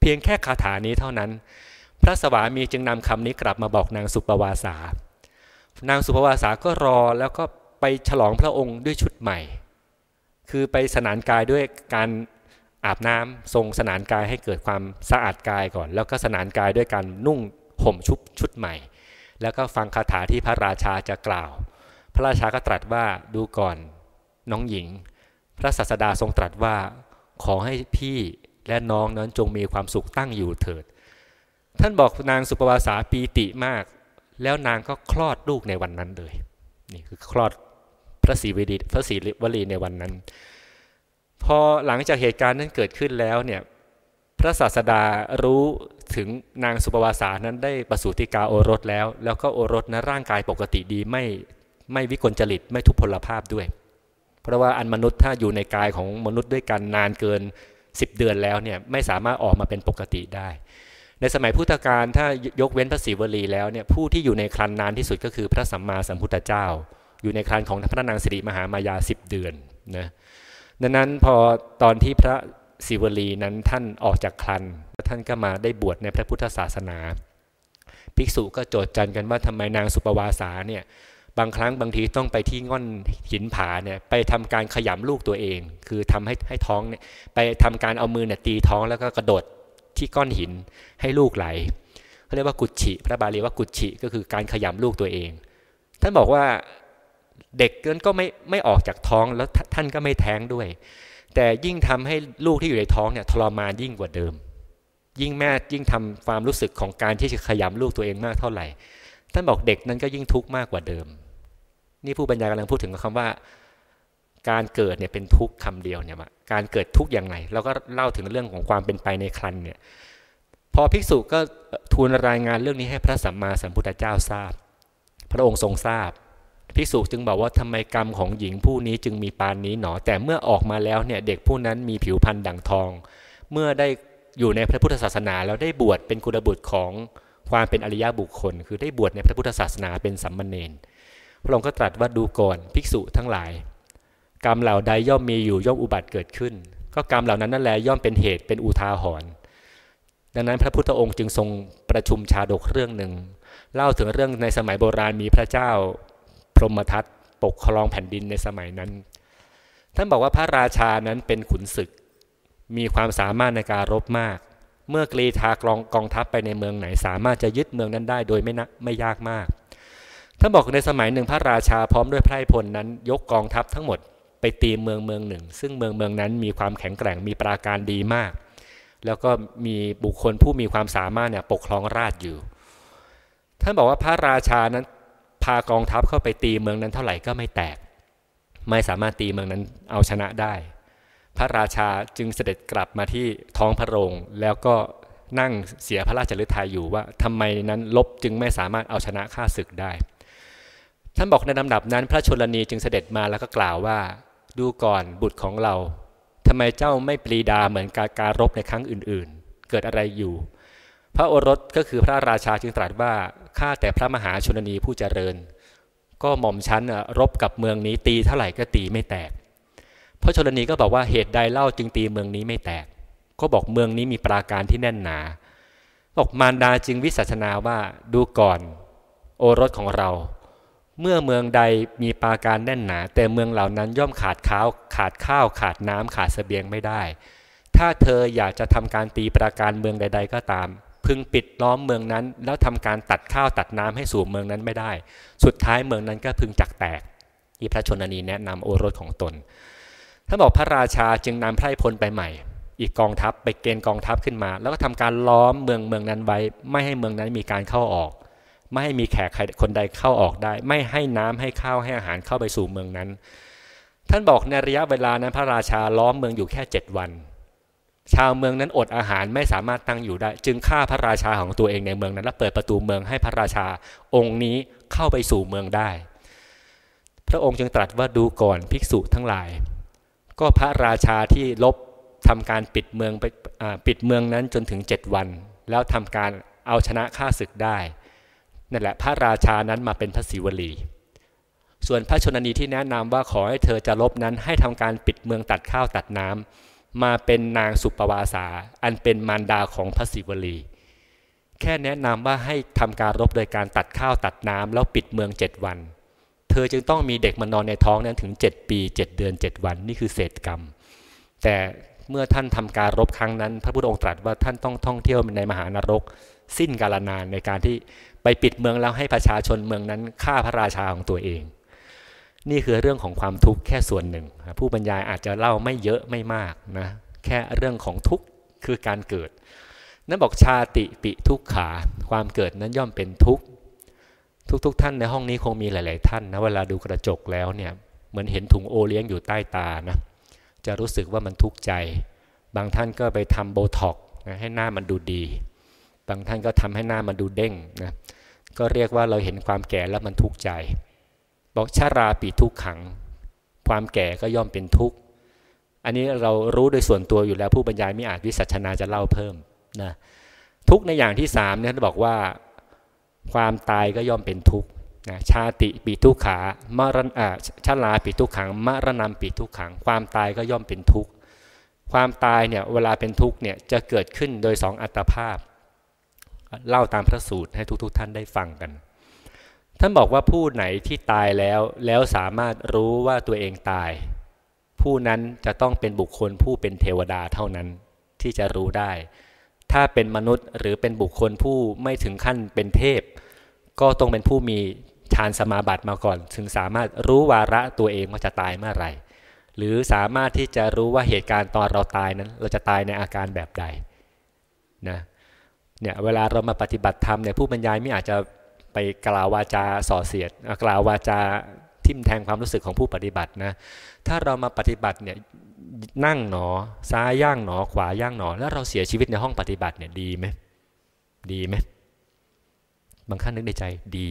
เพียงแค่คาถานี้เท่านั้น พระสวามีจึงนำคำนี้กลับมาบอกนางสุปวาสา นางสุปวาสาก็รอแล้วก็ไปฉลองพระองค์ด้วยชุดใหม่ คือไปสนานกายด้วยการอาบน้ำทรงสนานกายให้เกิดความสะอาดกายก่อน แล้วก็สนานกายด้วยการนุ่งห่มชุบชุดใหม่ แล้วก็ฟังคาถาที่พระราชาจะกล่าว พระราชาก็ตรัสว่าดูก่อนน้องหญิง พระศาสดาทรงตรัสว่าขอให้พี่และน้องนั้นจงมีความสุขตั้งอยู่เถิด ท่านบอกนางสุปวาสาปีติมาก แล้วนางก็คลอดลูกในวันนั้นเลย นี่คือคลอดพระศรีวดีพระศรีวลีในวันนั้นพอหลังจากเหตุการณ์นั้นเกิดขึ้นแล้วเนี่ยพระศาสดารู้ถึงนางสุปวาสานั้นได้ประสูติกาโอรสแล้ว แล้วก็โอรสนะร่างกายปกติดีไม่ไม่วิกลจริตไม่ทุพพลภาพด้วย เพราะว่าอันมนุษย์ถ้าอยู่ในกายของมนุษย์ด้วยกันนานเกิน 10 เดือนแล้วเนี่ยไม่สามารถออกมาเป็นปกติได้ ในสมัยพุทธกาลถ้ายกเว้นพระศิวลีแล้วเนี่ยผู้ที่อยู่ในครันนานที่สุดก็คือพระสัมมาสัมพุทธเจ้า อยู่ในครันของพระนางสิริมหามายา10เดือนนะดังนั้นพอตอนที่พระศิวลีนั้นท่านออกจากคลันท่านก็มาได้บวชในพระพุทธศาสนา ภิกษุก็โจทย์จันกันว่าทำไมนางสุปวาสาเนี่ย บางครั้งบางทีต้องไปที่ง่อนหินผาเนี่ยไปทำการขยำลูกตัวเอง คือทำให้ให้ท้องเนี่ยไปทำการเอามือเนี่ยตีท้องแล้วก็กระโดดที่ก้อนหินให้ลูกไหลเขาเรียกว่ากุชิพระบาลีว่ากุชิก็คือการขยำลูกตัวเอง ท่านบอกว่าเด็กนั้นก็ไม่ไม่ออกจากท้องแล้วท่านก็ไม่แท้งด้วย แต่ยิ่งทำให้ลูกที่อยู่ในท้องเนี่ยทรมานยิ่งกว่าเดิม ยิ่งแม่ยิ่งทำความรู้สึกของการที่จะขยำลูกตัวเองมากเท่าไหร่ท่านบอกเด็กนั้นก็ยิ่งทุกข์มากกว่าเดิม นี่ผู้บรรยายกำลังพูดถึงคำว่า การเกิดเนี่ยเป็นทุกข์คำเดียวเนี่ยการเกิดทุกข์อย่างไรแล้วก็เล่าถึงเรื่องของความเป็นไปในครันเนี่ยพอภิกษุก็ทูลรายงานเรื่องนี้ให้พระสัมมาสัมพุทธเจ้าทราบ พระองค์ทรงทราบภิกษุจึงบอกว่าทำไมกรรมของหญิงผู้นี้จึงมีปานนี้หนอ แต่เมื่อออกมาแล้วเนี่ย เด็กผู้นั้นมีผิวพรรณดั่งทอง เมื่อได้อยู่ในพระพุทธศาสนาแล้วได้บวชเป็นกุลบุตรของความเป็นอริยบุคคล คือได้บวชในพระพุทธศาสนาเป็นสัมมาเนนพระองค์ก็ตรัสว่าดูก่อนภิกษุ ทั้งหลาย กรรมเหล่าใดย่อมมีอยู่ย่อม อุบัติเกิดขึ้น ก็กรรมเหล่านั้นนั่นแหละย่อมเป็นเหตุเป็นอุทาหรณ์ดังนั้นพระพุทธองค์จึงทรงประชุมชาดกเรื่องหนึ่ง เล่าถึงเรื่องในสมัยโบราณมีพระเจ้าพรหมทัตปกครองแผ่นดินในสมัยนั้นท่านบอกว่าพระราชานั้นเป็นขุนศึก มีความสามารถในการรบมาก เมื่อกรีธากรองกองทัพไปในเมืองไหน สามารถจะยึดเมืองนั้นได้โดยไม่นะไม่ยากมากท่านบอกในสมัยหนึ่งพระราชาพร้อมด้วยไพร่พลนั้น ยกกองทัพทั้งหมด ไปตีเมืองเมืองหนึ่ง ซึ่งเมืองเมืองนั้นมีความแข็งแกร่งมีปราการดีมาก แล้วก็มีบุคคลผู้มีความสามารถเนี่ยปกครองราชอยู่ท่านบอกว่าพระราชานั้นพากองทัพเข้าไปตีเมืองนั้นเท่าไหร่ก็ไม่แตก ไม่สามารถตีเมืองนั้นเอาชนะได้ พระราชาจึงเสด็จกลับมาที่ท้องพระโรงแล้วก็นั่งเสียพระราชฤทัยอยู่ว่าทำไมนั้นลบจึงไม่สามารถเอาชนะข้าศึกได้ท่านบอกในลำดับนั้น พระชนนีจึงเสด็จมาแล้วก็กล่าวว่า ดูก่อนบุตรของเรา ทำไมเจ้าไม่ปรีดาเหมือนการการรบในครั้งอื่นๆ เกิดอะไรอยู่ พระโอรสก็คือพระราชาจึงตรัสว่าข้าแต่พระมหาชนนีผู้เจริญ ก็หม่อมชั้นรบกับเมืองนี้ตีเท่าไหร่ก็ตีไม่แตกพระชนนีก็บอกว่าเหตุใดเล่าจึงตีเมืองนี้ไม่แตก ก็บอกเมืองนี้มีปราการที่แน่นหนาบอกมารดาจึงวิสัชนาว่าดูก่อน โอรสของเรา เมื่อเมืองใดมีปราการแน่นหนา แต่เมืองเหล่านั้นย่อมขาดข้าว ขาดข้าวขาดน้ำขาดสเสบียงไม่ได้ ถ้าเธออยากจะทำการตีปราการเมืองใด ๆก็ตามพึงปิดล้อมเมืองนั้น แล้วทำการตัดข้าวตัดน้ำให้สู่เมืองนั้นไม่ได้ สุดท้ายเมืองนั้นก็พึงจักแตก อีพระชนนีแนะนำโอรสของตน ท่านบอกพระราชาจึงนำไพรพลไปใหม่ อีกกองทัพไปเกณฑ์กองทัพขึ้นมา แล้วก็ทำการล้อมเมืองเมืองนั้นไว้ ไม่ให้เมืองนั้นมีการเข้าออก ไม่ให้มีแขกใคนใดเข้าออกได้ ไม่ให้น้ำให้ข้าวให้อาหารเข้าไปสู่เมืองนั้น ท่านบอกในระยะเวลานั้นพระราชาล้อมเมืองอยู่แค่7วันชาวเมืองนั้นอดอาหารไม่สามารถตั้งอยู่ได้ จึงฆ่าพระราชาของตัวเองในเมืองนั้น และเปิดประตูเมืองให้พระราชาองค์นี้เข้าไปสู่เมืองได้ พระองค์จึงตรัสว่าดูก่อนภิกษุทั้งหลาย ก็พระราชาที่ลบทำการปิดเมืองไปปิดเมืองนั้นจนถึง 7 วัน แล้วทำการเอาชนะฆ่าศึกได้ นั่นแหละพระราชานั้นมาเป็นพระศิวลี ส่วนพระชนนีที่แนะนำว่าขอให้เธอจะลบนั้นให้ทำการปิดเมืองตัดข้าวตัดน้ำมาเป็นนางสุปวาสาอันเป็นมารดาของพระศิวลีแค่แนะนำว่าให้ทำการรบโดยการตัดข้าวตัดน้ำแล้วปิดเมืองเจ็ดวัน เธอจึงต้องมีเด็กมานอนในท้องนั้นถึง 7 ปี7เดือน7 วันนี่คือเศษกรรม แต่เมื่อท่านทำการรบครั้งนั้น พระพุทธองค์ตรัสว่าท่านต้องท่องเที่ยวในมหานรกสิ้นกาลนานในการที่ไปปิดเมืองแล้วให้ประชาชนเมืองนั้นฆ่าพระราชาของตัวเองนี่คือเรื่องของความทุกข์แค่ส่วนหนึ่ง ผู้บรรยายอาจจะเล่าไม่เยอะไม่มากนะ แค่เรื่องของทุกข์คือการเกิด นั้นบอกชาติปิทุกขาความเกิดนั้นย่อมเป็นทุกข์ ทุกๆทท่านในห้องนี้คงมีหลายๆ ท่านนะเวลาดูกระจกแล้วเนี่ยเหมือนเห็นถุงโอเลี้ยงอยู่ใต้ตานะจะรู้สึกว่ามันทุกข์ใจ บางท่านก็ไปทำโบท็อกนะให้หน้ามันดูดี บางท่านก็ทำให้หน้ามันดูเด้งนะก็เรียกว่าเราเห็นความแก่แล้วมันทุกข์ใจบอกชาราปีทุกขัง ความแก่ก็ย่อมเป็นทุกข์ อันนี้เรารู้โดยส่วนตัวอยู่แล้วผู้บรรยายไม่อาจวิสัชนาจะเล่าเพิ่มนะทุกในอย่างที่สามเนี่ยบอกว่าความตายก็ย่อมเป็นทุกข์นะชาติปีทุกขามรณะชาลาปีทุกขังมรณะปีทุกขัง ความตายก็ย่อมเป็นทุกข์ ความตายเนี่ยเวลาเป็นทุกข์เนี่ยจะเกิดขึ้นโดยสองอัตภาพ เล่าตามพระสูตรให้ทุกๆทท่านได้ฟังกันท่านบอกว่าผู้ไหนที่ตายแล้วแล้วสามารถรู้ว่าตัวเองตาย ผู้นั้นจะต้องเป็นบุคคลผู้เป็นเทวดาเท่านั้นที่จะรู้ได้ ถ้าเป็นมนุษย์หรือเป็นบุคคลผู้ไม่ถึงขั้นเป็นเทพ ก็ต้องเป็นผู้มีฌานสมาบัติมาก่อนถึงสามารถรู้วาระตัวเองว่าจะตายเมื่อไหร่ หรือสามารถที่จะรู้ว่าเหตุการณ์ตอนเราตายนั้น เราจะตายในอาการแบบใดนะเนี่ยเวลาเรามาปฏิบัติธรรมเนี่ยผู้บรรยายไม่อาจจะไปกล่าววาจาส่อเสียดกล่าววาจาทิมแทงความรู้สึกของผู้ปฏิบัตินะถ้าเรามาปฏิบัติเนี่ยนั่งหนอซ้ายย่างหนอขวาย่างหนอแล้วเราเสียชีวิตในห้องปฏิบัติเนี่ยดีไหมดีไหมบางครั้งนึกในใจดี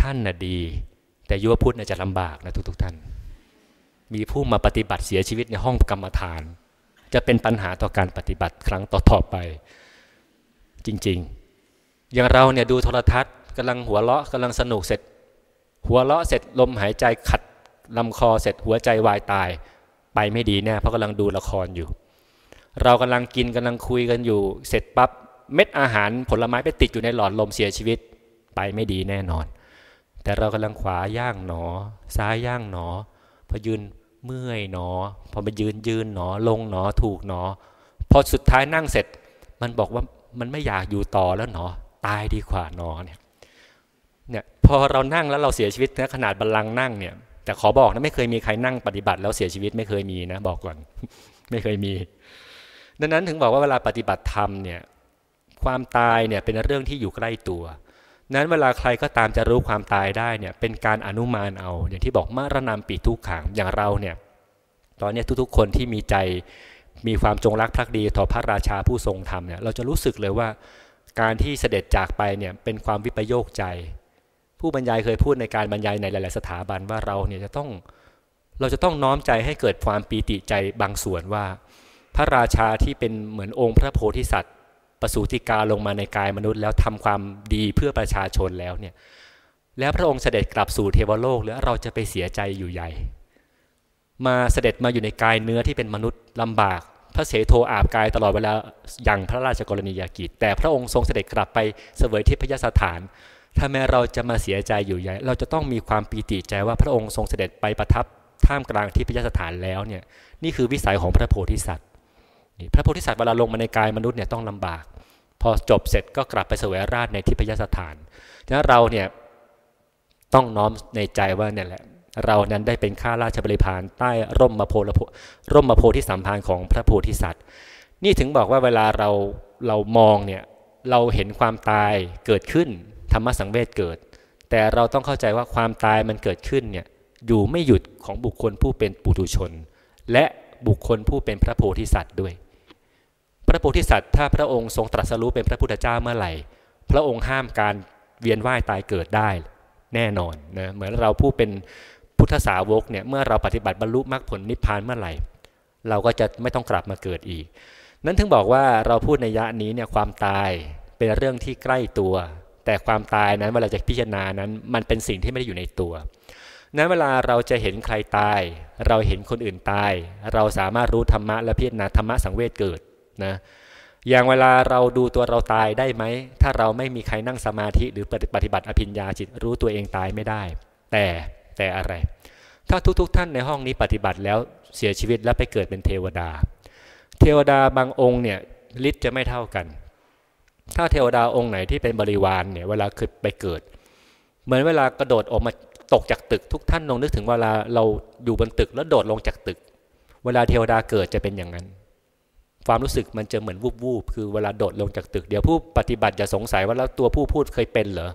ท่านน่ะดี แต่ยุวพุทธน่ะจะลำบากนะทุกๆทท่าน มีผู้มาปฏิบัติเสียชีวิตในห้องกรรมฐาน จะเป็นปัญหาต่อการปฏิบัติ ครั้งต่อๆไปจริงๆ อย่างเราเนี่ยดูโทรทัศน์กำลังหัวเราะกำลังสนุกเสร็จ หัวเราะเสร็จลมหายใจขัดลำคอเสร็จหัวใจวายตาย ไปไม่ดีแน่ เพราะกำลังดูละครอยู่ เรากำลังกินกำลังคุยกันอยู่ เสร็จปั๊บเม็ดอาหารผลไม้ไปติดอยู่ในหลอดลมเสียชีวิตไปไม่ดีแน่นอน แต่เรากำลังขวาย่างหนอ ซ้ายย่างหนอพอยืนเมื่อยหนอพอมายืนยืนหนอลงหนอถูกหนอ พอสุดท้ายนั่งเสร็จมันบอกว่ามันไม่อยากอยู่ต่อแล้วหนอตายดีกว่าหนอเนี่ยเนี่ยพอเรานั่งแล้วเราเสียชีวิตนะขนาดบัลลังก์นั่งเนี่ยแต่ขอบอกนะไม่เคยมีใครนั่งปฏิบัติ แล้วเสียชีวิตไม่เคยมีนะบอกก่อนไม่เคยมี ดังนั้นถึงบอกว่าเวลาปฏิบัติธรรมเนี่ยความตายเนี่ยเป็นเรื่องที่อยู่ใกล้ตัว นั้นเวลาใครก็ตามจะรู้ความตายได้เนี่ยเป็นการอนุมานเอาอย่างที่บอกมารณะปีทุกขังอย่างเราเนี่ยตอนนี้ทุกๆ คนที่มีใจมีความจงรักภักดี ต่อพระราชาผู้ทรงธรรมเนี่ยเราจะรู้สึกเลยว่าการที่เสด็จจากไปเนี่ยเป็นความวิปโยคใจผู้บรรยายเคยพูดในการ บรรยาย ใน หลาย ๆสถาบันว่าเราเนี่ยจะต้องเราจะต้องน้อมใจให้เกิดความปีติใจบางส่วนว่า พระราชาที่เป็นเหมือนองค์พระโพธิสัตว์ ประสูติกาลงมาในกายมนุษย์แล้วทำความดีเพื่อประชาชนแล้วเนี่ยแล้วพระองค์เสด็จกลับสู่เทวโลกแล้วเราจะไปเสียใจอยู่ใหญ่ มาเสด็จมาอยู่ในกายเนื้อที่เป็นมนุษย์ ลำบาก พระเสโทอาบกายตลอดเวลาอย่างพระราชกรณียกิจ แต่พระองค์ทรงเสด็จกลับไปเสวยทิพยสถานถ้าแม้เราจะมาเสียใจอยู่ใหญ่เราจะต้องมีความปีติ ใจว่าพระองค์ทรงเสด็จไปประทับท่ามกลางที่พิยสถานแล้วเนี่ย นี่คือวิสัยของพระโพธิสัตว์ พระโพธิสัตว์เวลา ลง มาในกายมนุษย์เนี่ยต้องลำบาก พอจบเสร็จก็กลับไปเสวยราชในที่พยสถานฉะนั้นเราเนี่ยต้องน้อมในใจว่าเนี่ยแหละเรานั้นได้เป็นข้าราชบริพารใต้ร่มมาโพลร่มมาโพธิสัมพันธ์ของพระโพธิสัตว์ นี่ถึงบอกว่าเวลาเราเรามองเนี่ยเราเห็นความตายเกิดขึ้นธรรมสังเวชเกิด แต่เราต้องเข้าใจว่าความตายมันเกิดขึ้นเนี่ยอยู่ไม่หยุดของบุคคลผู้เป็นปุถุชน และบุคคลผู้เป็นพระโพธิสัตว์ด้วย พระโพธิสัตว์ ถ้าพระองค์ทรงตรัสรู้เป็นพระพุทธเจ้าเมื่อไหร่ พระองค์ห้ามการเวียนว่ายตายเกิดได้แน่นอนนะเหมือนเราผู้เป็นพุทธสาวกเนี่ยเมื่อเราปฏิบัติบรรลุมรรคผลนิพพานเมื่อไหร่ เราก็จะไม่ต้องกลับมาเกิดอีก นั้นถึงบอกว่าเราพูดในยะนี้เนี่ยความตายเป็นเรื่องที่ใกล้ตัวแต่ความตายนั้นเวลาจะพิจารณานั้น มันเป็นสิ่งที่ไม่ได้อยู่ในตัวนั้นเวลาเราจะเห็นใครตายเราเห็นคนอื่นตายเราสามารถรู้ธรรมะและพิจารณาธรรมะสังเวชเกิดนะ อย่างเวลาเราดูตัวเราตายได้ไหมถ้าเราไม่มีใครนั่งสมาธิหรือปฏิบัติ อภิญญาจิตรู้ตัวเองตายไม่ได้ แต่แต่อะไร ถ้าทุกๆทท่านในห้องนี้ปฏิบัติแล้วเสียชีวิตแล้วไปเกิดเป็นเทวดา เทวดาบางองค์เนี่ยฤทธิ์จะไม่เท่ากันถ้าเทวดาองค์ไหนที่เป็นบริวารเนี่ยเวลาคือไปเกิด เหมือนเวลากระโดดออกมาตกจากตึกทุกท่านลองนึกถึงเวลาเราอยู่บนตึกแล้วโดดลงจากตึก เวลาเทวดาเกิดจะเป็นอย่างนั้น ความรู้สึกมันจะเหมือนวูบวูบคือเวลาโดดลงจากตึกเดี๋ยวผู้ปฏิบัติจะสงสัยว่าแล้วตัวผู้พูดเคยเป็นเหรอ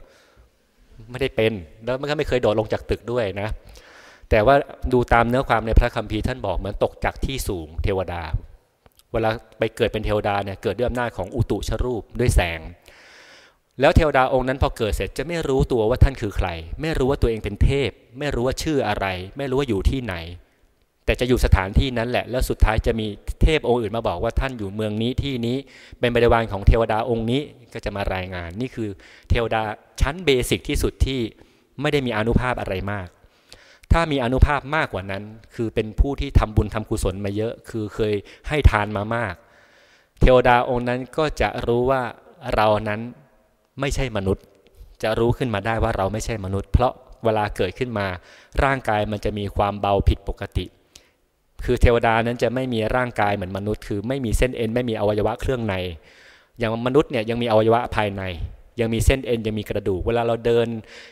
ไม่ได้เป็นแล้วมันก็ไม่เคยโดดลงจากตึกด้วยนะ แต่ว่าดูตามเนื้อความในพระคัมภีร์ท่านบอก เหมือนตกจากที่สูงเทวดาเวลาไปเกิดเป็นเทวดาเนี่ยเกิดด้วยอำนาจของอุตุชรูปด้วยแสง แล้วเทวดาองค์นั้นพอเกิดเสร็จจะไม่รู้ตัวว่าท่านคือใคร ไม่รู้ว่าตัวเองเป็นเทพ ไม่รู้ว่าชื่ออะไร ไม่รู้ว่าอยู่ที่ไหน แต่จะอยู่สถานที่นั้นแหละแล้วสุดท้ายจะมีเทพองค์อื่นมาบอกว่าท่านอยู่เมืองนี้ที่นี้เป็นบริวารของเทวดาองค์นี้ก็จะมารายงาน นี่คือเทวดาชั้นเบสิกที่สุดที่ไม่ได้มีอนุภาพอะไรมากถ้ามีอนุภาพมากกว่านั้น คือเป็นผู้ที่ทำบุญทำกุศลมาเยอะ คือเคยให้ทานมามาก เทวดาองค์นั้นก็จะรู้ว่าเรานั้นไม่ใช่มนุษย์ จะรู้ขึ้นมาได้ว่าเราไม่ใช่มนุษย์ เพราะเวลาเกิดขึ้นมา ร่างกายมันจะมีความเบาผิดปกติ คือเทวดานั้นจะไม่มีร่างกายเหมือนมนุษย์ คือไม่มีเส้นเอ็น ไม่มีอวัยวะเครื่องใน อย่างมนุษย์เนี่ยยังมีอวัยวะภายในยังมีเส้นเอ็นยังมีกระดูกเวลาเราเดิน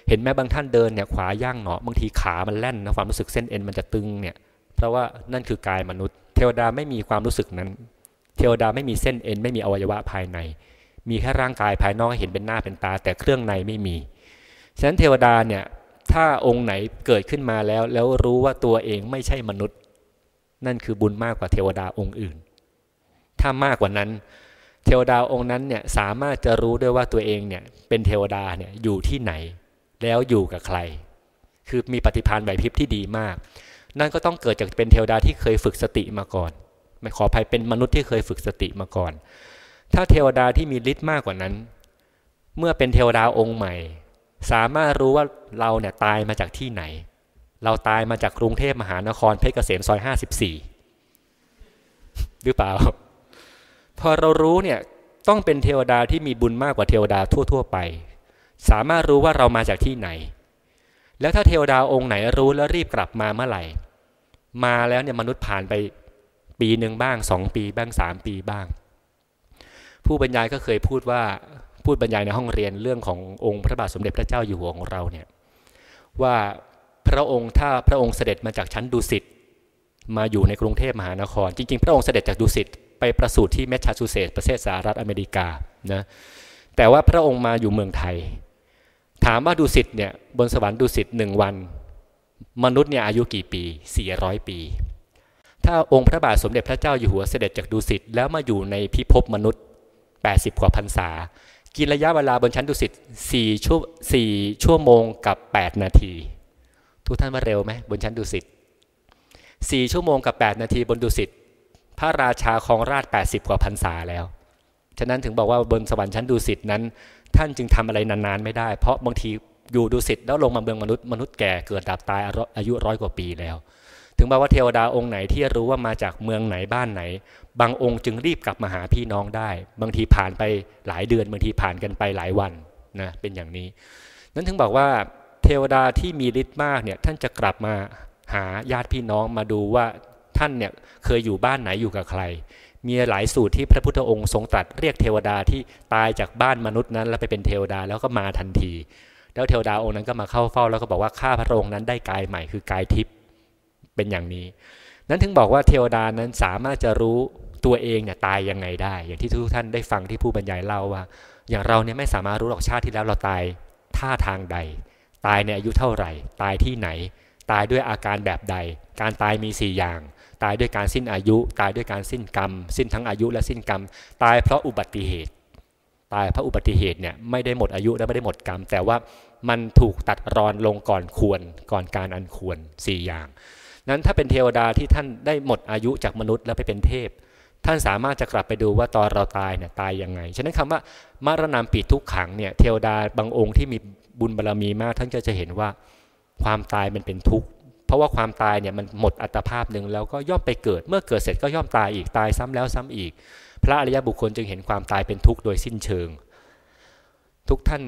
เห็นไหมบางท่านเดินเนี่ยขวาย่างเนาะบางทีขามันแล่นนะความรู้สึกเส้นเอ็นมันจะตึงเนี่ยเพราะว่านั่นคือกายมนุษย์ เทวดาไม่มีความรู้สึกนั้น เทวดาไม่มีเส้นเอ็นไม่มีอวัยวะภายใน มีแค่ร่างกายภายนอกเห็นเป็นหน้าเป็นตา แต่เครื่องในไม่มี ฉะนั้นเทวดาเนี่ยถ้าองค์ไหนเกิดขึ้นมาแล้ว แล้วรู้ว่าตัวเองไม่ใช่มนุษย์ นั่นคือบุญมากกว่าเทวดาองค์อื่น ถ้ามากกว่านั้นเทวดาองค์นั้นเนี่ยสามารถจะรู้ด้วยว่าตัวเองเนี่ยเป็นเทวดาเนี่ยอยู่ที่ไหน แล้วอยู่กับใคร คือมีปฏิพานไหวพริบที่ดีมาก นั่นก็ต้องเกิดจากเป็นเทวดาที่เคยฝึกสติมาก่อน ไม่ขออภัยเป็นมนุษย์ที่เคยฝึกสติมาก่อน ถ้าเทวดาที่มีฤทธิ์มากกว่านั้น เมื่อเป็นเทวดาองค์ใหม่ สามารถรู้ว่าเราเนี่ยตายมาจากที่ไหน เราตายมาจากกรุงเทพมหานครเพชรเกษมซอย54หรือเปล่าพอเรารู้เนี่ยต้องเป็นเทวดาที่มีบุญมากกว่าเทวดาทั่วๆไป สามารถรู้ว่าเรามาจากที่ไหน แล้วถ้าเทวดาองค์ไหนรู้แล้วรีบกลับมาเมื่อไหร่มาแล้วเนี่ยมนุษย์ผ่านไปปีหนึ่งบ้างสองปี บ้างสามปีบ้าง ผู้บรรยายก็เคยพูดว่าพูดบรรยายในห้องเรียนเรื่องขององค์พระบาทสมเด็จพระเจ้าอยู่ หัวของเราเนี่ยว่าพระองค์ถ้าพระองค์เสด็จมาจากชั้นดุสิตมาอยู่ในกรุงเทพมหานคร จริงๆพระองค์เสด็จจากดุสิตไปประสูติที่แมชชาชูเซตส์ประเทศสหรัฐอเมริกานะแต่ว่าพระองค์มาอยู่เมืองไทย ถามว่าดูสิตเนี่ยบนสวรรค์ดูสิตหนึ่งวัน มนุษย์เนี่ยอายุกี่ปี 400 ปี ถ้าองค์พระบาทสมเด็จพระเจ้าอยู่หัวเสด็จจากดูสิตแล้วมาอยู่ในพิภพมนุษย์ 80กว่าพรรษากินระยะเวลาบนชั้นดุสิต4ชั่ว4ชั่วโมงกับ 8 นาที ทุกท่านว่าเร็วไหมบนชั้นดุสิต4ชั่วโมงกับ8นาทีบนดุสิตพระราชาครองราช80กว่าพรรษาแล้วฉะนั้นถึงบอกว่าบนสวรรค์ชั้นดุสิตนั้น ท่านจึงทำอะไรนานๆไม่ได้ เพราะบางทีอยู่ดุสิตแล้วลงมาเมืองมนุษย์มนุษย์แก่เกิดดับตายอายุร้อยกว่าปีแล้ว ถึงบอกว่าเทวดาองค์ไหนที่รู้ว่ามาจากเมืองไหนบ้านไหน บางองค์จึงรีบกลับมาหาพี่น้องได้ บางทีผ่านไปหลายเดือน บางทีผ่านกันไปหลายวันนะเป็นอย่างนี้นั้นถึงบอกว่าเทวดาที่มีฤทธิ์มากเนี่ยท่านจะกลับมาหาญาติพี่น้องมาดูว่าท่านเนี่ยเคยอยู่บ้านไหนอยู่กับใคร มีหลายสูตรที่พระพุทธองค์ทรงตรัสเรียกเทวดาที่ตายจากบ้านมนุษย์นั้น แล้วไปเป็นเทวดาแล้วก็มาทันที แล้วเทวดาองค์นั้นก็มาเข้าเฝ้า แล้วก็บอกว่าข้าพระองค์นั้นได้กายใหม่คือกายทิพย์เป็นอย่างนี้ นั้นถึงบอกว่าเทวดานั้นสามารถจะรู้ตัวเองเนี่ยตายยังไงได้ อย่างที่ทุกท่านได้ฟังที่ผู้บรรยายเล่าว่า อย่างเราเนี่ยไม่สามารถรู้หรอกชาติที่แล้วเราตายท่าทางใด ตายในอายุเท่าไหร่ ตายที่ไหน ตายด้วยอาการแบบใด การตายมี 4 อย่างตายด้วยการสิ้นอายุตายด้วยการสิ้นกรรมสิ้นทั้งอายุและสิ้นกรรมตาย เพราะอุบัติเหตุ ตายเพราะอุบัติเหตุเนี่ยไม่ได้หมดอายุและไม่ได้หมดกรรม แต่ว่ามันถูกตัดรอนลงก่อนควรก่อนการอันควร 4 อย่าง นั้นถ้าเป็นเทวดาที่ท่านได้หมดอายุจากมนุษย์แล้วไปเป็นเทพ ท่านสามารถจะกลับไปดูว่าตอนเราตาย เนี่ย ตายยังไงฉะนั้นคำว่ามารณามปีทุกขังเนี่ยเทวดาบางองค์ที่มีบุญบารรมีมากท่านก็จะเห็นว่าความตายมันเป็นทุกข์เพราะว่าความตายเนี่ยมันหมดอัตภาพหนึ่งแล้วก็ย่อมไปเกิดเมื่อเกิดเสร็จก็ย่อมตายอีกตายซ้ำแล้วซ้ำอีก พระอริยบุคคลจึงเห็นความตายเป็นทุกข์โดยสิ้นเชิง ทุกท่าน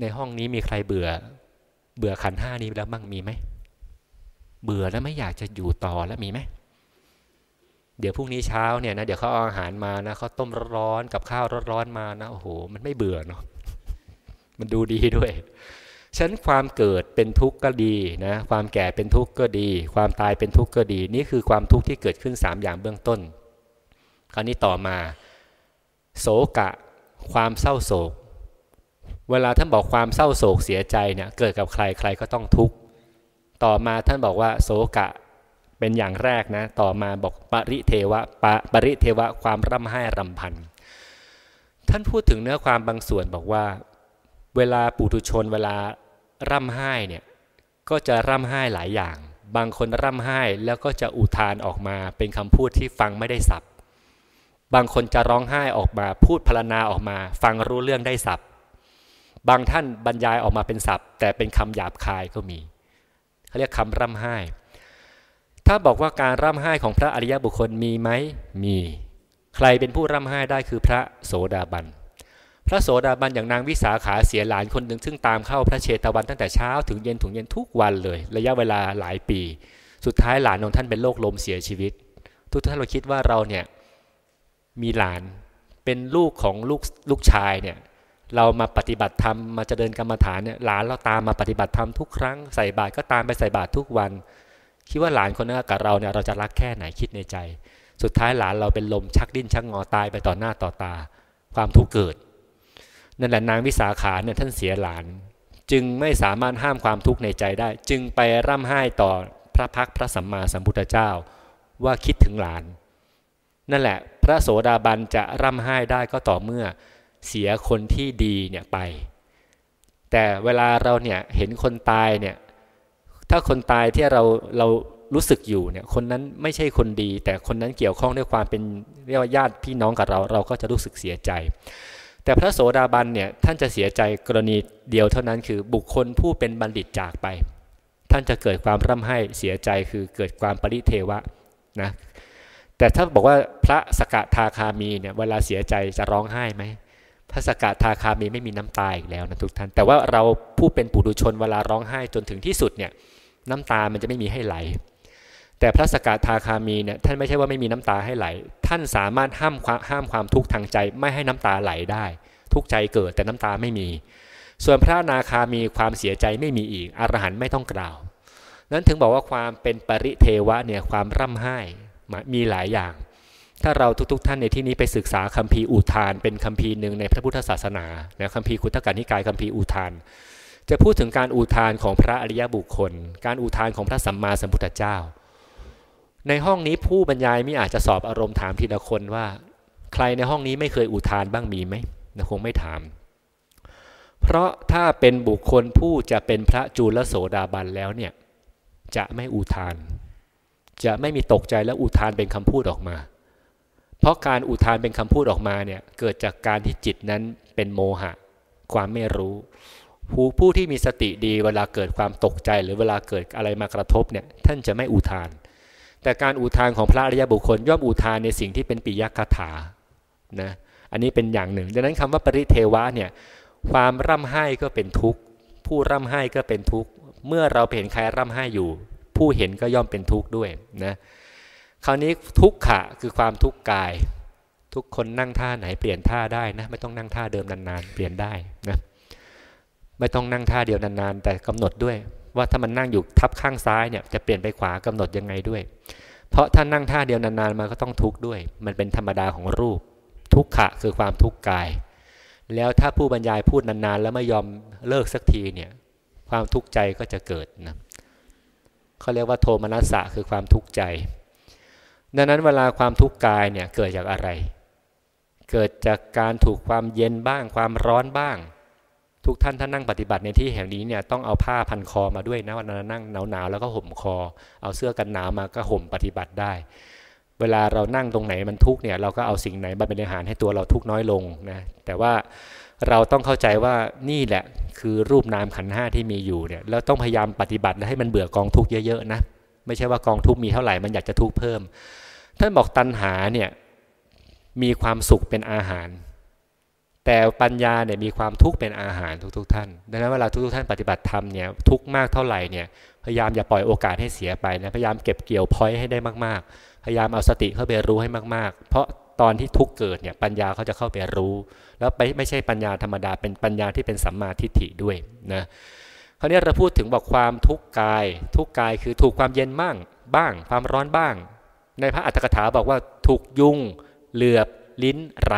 ในห้องนี้มีใครเบื่อ เบื่อขันห้านี้แล้วบ้างมีไหมเบื่อแล้วไม่อยากจะอยู่ต่อแล้วมีไหมเดี๋ยวพรุ่งนี้เช้าเนี่ยนะเดี๋ยวเขาเอาอาหารมานะ เขาต้มร้อนกับข้าวร้อนๆมานะโอ้โหมันไม่เบื่อเนาะมันดูดีด้วยฉันความเกิดเป็นทุกข์ก็ดีนะความแก่เป็นทุกข์ก็ดี ความตายเป็นทุกข์ก็ดีนี่คือความทุกข์ที่เกิดขึ้น 3 อย่างเบื้องต้น คราวนี้ต่อมาโศกะ ความเศร้าโศก เวลาท่านบอกความเศร้าโศกเสียใจเนี่ยเกิดกับใครใครก็ต้องทุกข์ต่อมาท่านบอกว่าโศกะเป็นอย่างแรกนะต่อมาบอกปริเทวะปปริเทวะความร่ำไห้รำพัน ท่านพูดถึงเนื้อความบางส่วนบอกว่า เวลาปุถุชนเวลาร่ำไห้เนี่ยก็จะร่ำไห้หลายอย่าง บางคนร่ำไห้แล้วก็จะอุทานออกมาเป็นคำพูดที่ฟังไม่ได้สับ บางคนจะร้องไห้ออกมาพูดพรณนาออกมา ฟังรู้เรื่องได้สับ บางท่านบรรยายออกมาเป็นสับ แต่เป็นคำหยาบคายก็มีเขาเรียกคำร่ำไห้ ถ้าบอกว่าการร่ำไห้ของพระอริยบุคคลมีไหมมี ใครเป็นผู้ร่ำไห้ได้คือพระโสดาบันพระโสดาบันอย่างนางวิสาขาเสียหลานคนหนึ่งซึ่งตามเข้าพระเชตวันตั้งแต่เช้า ถึงเย็นถึงเย็นทุกวันเลยระยะเวลาหลายปี สุดท้ายหลานของท่านเป็นโรคลมเสียชีวิต ทุกท่านเราคิดว่าเราเนี่ยมีหลานเป็นลูกของลูกลูกชายเนี่ยเรามาปฏิบัติธรรมมาเจริญกรรมฐานเนี่ยหลานเราตามมาปฏิบัติธรรมทุกครั้งใส่บาตรก็ตามไปใส่บาตรทุกวัน คิดว่าหลานคนนั้นกับเราเนี่ยเราจะรักแค่ไหนคิดในใจ สุดท้ายหลานเราเป็นลมชักดิ้นชักงอตายไปต่อหน้าต่อตาความทุกข์เกิดนั่นแหละนางวิสาขาเนี่ยท่านเสียหลานจึงไม่สามารถห้ามความทุกข์ในใจได้ จึงไปร่ำไห้ต่อพระพักพระสัมมาสัมพุทธเจ้าว่าคิดถึงหลาน นั่นแหละพระโสดาบันจะร่ำไห้ได้ก็ต่อเมื่อเสียคนที่ดีเนี่ยไป แต่เวลาเราเนี่ยเห็นคนตายเนี่ยถ้าคนตายที่เราเรารู้สึกอยู่เนี่ยคนนั้นไม่ใช่คนดี แต่คนนั้นเกี่ยวข้องด้วยความเป็นเรียกว่าญาติพี่น้องกับเราเราก็จะรู้สึกเสียใจแต่พระโสดาบันเนี่ยท่านจะเสียใจกรณีเดียวเท่านั้นคือบุคคลผู้เป็นบัณฑิตจากไป ท่านจะเกิดความร่ำไห้เสียใจคือเกิดความปริเทวะนะแต่ถ้าบอกว่าพระสกทาคามีเนี่ยเวลาเสียใจจะร้องไห้ไหมพระสกทาคามีไม่มีน้ำตาอีกแล้วนะทุกท่าน แต่ว่าเราผู้เป็นปุถุชนเวลาร้องไห้จนถึงที่สุดเนี่ยน้ำตามันจะไม่มีให้ไหลแต่พระสกทาคามีเนี่ยท่านไม่ใช่ว่าไม่มีน้ำตาให้ไหล ท่านสามารถห้ามความห้ามความทุกข์ทางใจ ไม่ให้น้ำตาไหลได้ ทุกใจเกิดแต่น้ำตาไม่มี ส่วนพระนาคามีความเสียใจไม่มีอีกอรหันต์ไม่ต้องกล่าว นั้นถึงบอกว่าความเป็นปริเทวะเนี่ยความร่ำไห้มีหลายอย่าง ถ้าเราทุกๆท่านในที่นี้ไปศึกษาคัมภีร์อุทาน เป็นคัมภีร์หนึ่งในพระพุทธศาสนานคัมภีร์คุตกานิกายคัมภีร์อุทาน จะพูดถึงการอุทานของพระอริยบุคคล การอุทานของพระสัมมาสัมพุทธเจ้าในห้องนี้ผู้บรรยายไม่อาจจะสอบอารมณ์ถามทีละคนว่า ใครในห้องนี้ไม่เคยอุทานบ้างมีไหมนะคงไม่ถาม เพราะถ้าเป็นบุคคลผู้จะเป็นพระจูลโสดาบันแล้วเนี่ยจะไม่อุทาน จะไม่มีตกใจและอุทานเป็นคำพูดออกมา เพราะการอุทานเป็นคำพูดออกมาเนี่ยเกิดจากการที่จิตนั้นเป็นโมหะ ความไม่รู้ ผู้ผู้ที่มีสติดีเวลาเกิดความตกใจ หรือเวลาเกิดอะไรมากระทบเนี่ยท่านจะไม่อุทานแต่การอุทานของพระอริยบุคคลย่อมอุทานในสิ่งที่เป็นปิยคาถา นะ อันนี้เป็นอย่างหนึ่ง ดังนั้นคำว่าปริเทวะเนี่ยความร่ำไห้ก็เป็นทุกข์ผู้ร่ำไห้ก็เป็นทุกข์เมื่อเราเห็นใครร่ำไห้อยู่ ผู้เห็นก็ย่อมเป็นทุกข์ด้วยนะคราวนี้ทุกขะคือความทุกข์กายทุกคนนั่งท่าไหนเปลี่ยนท่าได้นะไม่ต้องนั่งท่าเดิมนานๆ เปลี่ยนได้นะไม่ต้องนั่งท่าเดียวนานๆแต่กำหนดด้วยว่าถ้ามันนั่งอยู่ทับข้างซ้ายเนี่ยจะเปลี่ยนไปขวากำหนดยังไงด้วย เพราะถ้านั่งท่าเดียวนานๆมาก็ต้องทุกข์ด้วย มันเป็นธรรมดาของรูป ทุกขะคือความทุกข์กาย แล้วถ้าผู้บรรยายพูดนานๆ แล้วไม่ยอมเลิกสักทีเนี่ยความทุกข์ใจก็จะเกิดนะเขาเรียกว่าโทมนัสสะคือความทุกข์ใจดังนั้นเวลาความทุกข์กายเนี่ยเกิดจากอะไร เกิดจากการถูกความเย็นบ้าง ความร้อนบ้างทุกท่านท่านนั่งปฏิบัติในที่แห่งนี้เนี่ยต้องเอาผ้าพันคอมาด้วยนะวันนั้นนั่งหนาวๆแล้วก็ห่มคอ เอาเสื้อกันหนาวมาก็ห่มปฏิบัติได้ เวลาเรานั่งตรงไหนมันทุกเนี่ยเราก็เอาสิ่งไหนมาเป็นอาหารให้ตัวเราทุกน้อยลงนะแต่ว่าเราต้องเข้าใจว่านี่แหละคือรูปนามขันห้าที่มีอยู่เนี่ยแล้วต้องพยายามปฏิบัติให้มันเบื่อกองทุกเยอะๆนะไม่ใช่ว่ากองทุกมีเท่าไหร่มันอยากจะทุกเพิ่มท่านบอกตัณหาเนี่ยมีความสุขเป็นอาหารแต่ปัญญาเนี่ยมีความทุกข์เป็นอาหารทุกๆท่านดังนั้นเวลาทุกๆท่านปฏิบัติธรรมเนี่ยทุกมากเท่าไหร่เนี่ยพยายามอย่าปล่อยโอกาสให้เสียไปนะพยายามเก็บเกี่ยวพอยให้ได้มากๆพยายามเอาสติเข้าไปรู้ให้มากๆ เพราะตอนที่ทุกเกิดเนี่ยปัญญาเขาจะเข้าไปรู้ แล้วไปไม่ใช่ปัญญาธรรมดา เป็นปัญญาที่เป็นสัมมาทิฏฐิด้วยนะคราวนี้เราพูดถึงบอกความทุกข์กาย ทุกกายคือถูกความเย็นบ้างบ้างความร้อนบ้าง ในพระอัตถกถาบอกว่าถูกยุงเหลือบ ลิ้นไร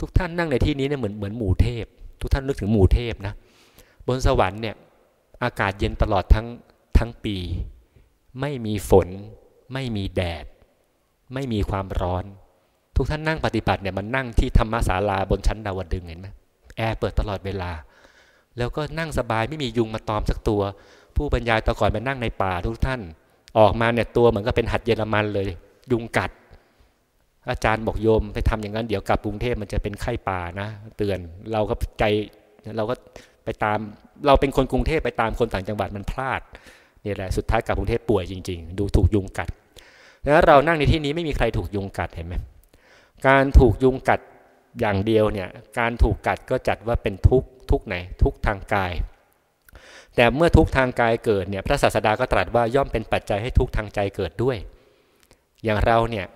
ทุกท่านนั่งในที่นี้เนี่ยเหมือนเหมือนหมู่เทพ ทุกท่านนึกถึงหมู่เทพนะบนสวรรค์เนี่ยอากาศเย็นตลอดทั้งทั้งปี ไม่มีฝน ไม่มีแดด ไม่มีความร้อน ทุกท่านนั่งปฏิบัติเนี่ยมันนั่งที่ธรรมศาลาบนชั้นดาวดึงเห็นไหมแอร์เปิดตลอดเวลา แล้วก็นั่งสบายไม่มียุงมาตอมสักตัว ผู้บรรยายตะก่อนมปนั่งในป่าทุกท่านออกมาเนี่ยตัวเหมือนก็เป็นหัดเยอรมันเลยยุงกัดอาจารย์บอกโยมไปทำอย่างนั้น เดี๋ยวกลับกรุงเทพมันจะเป็นไข้ป่านะ เตือนเราก็ใจเราก็ไปตามเราเป็นคนกรุงเทพไปตามคนต่างจังหวัดมันพลาดนี่แหละสุดท้ายกลับกรุงเทพป่วยจริงๆ ดูถูกยุงกัดแล้วเรานั่งในที่นี้ไม่มีใครถูกยุงกัดเห็นไหมการถูกยุงกัดอย่างเดียวเนี่ยการถูกกัดก็จัดว่าเป็นทุกทุกไหน ทุกทางกาย แต่เมื่อทุกทางกายเกิดเนี่ยพระศาสดาก็ตรัสว่าย่อมเป็นปัจจัยให้ทุกทางใจเกิดด้วย อย่างเราเนี่ย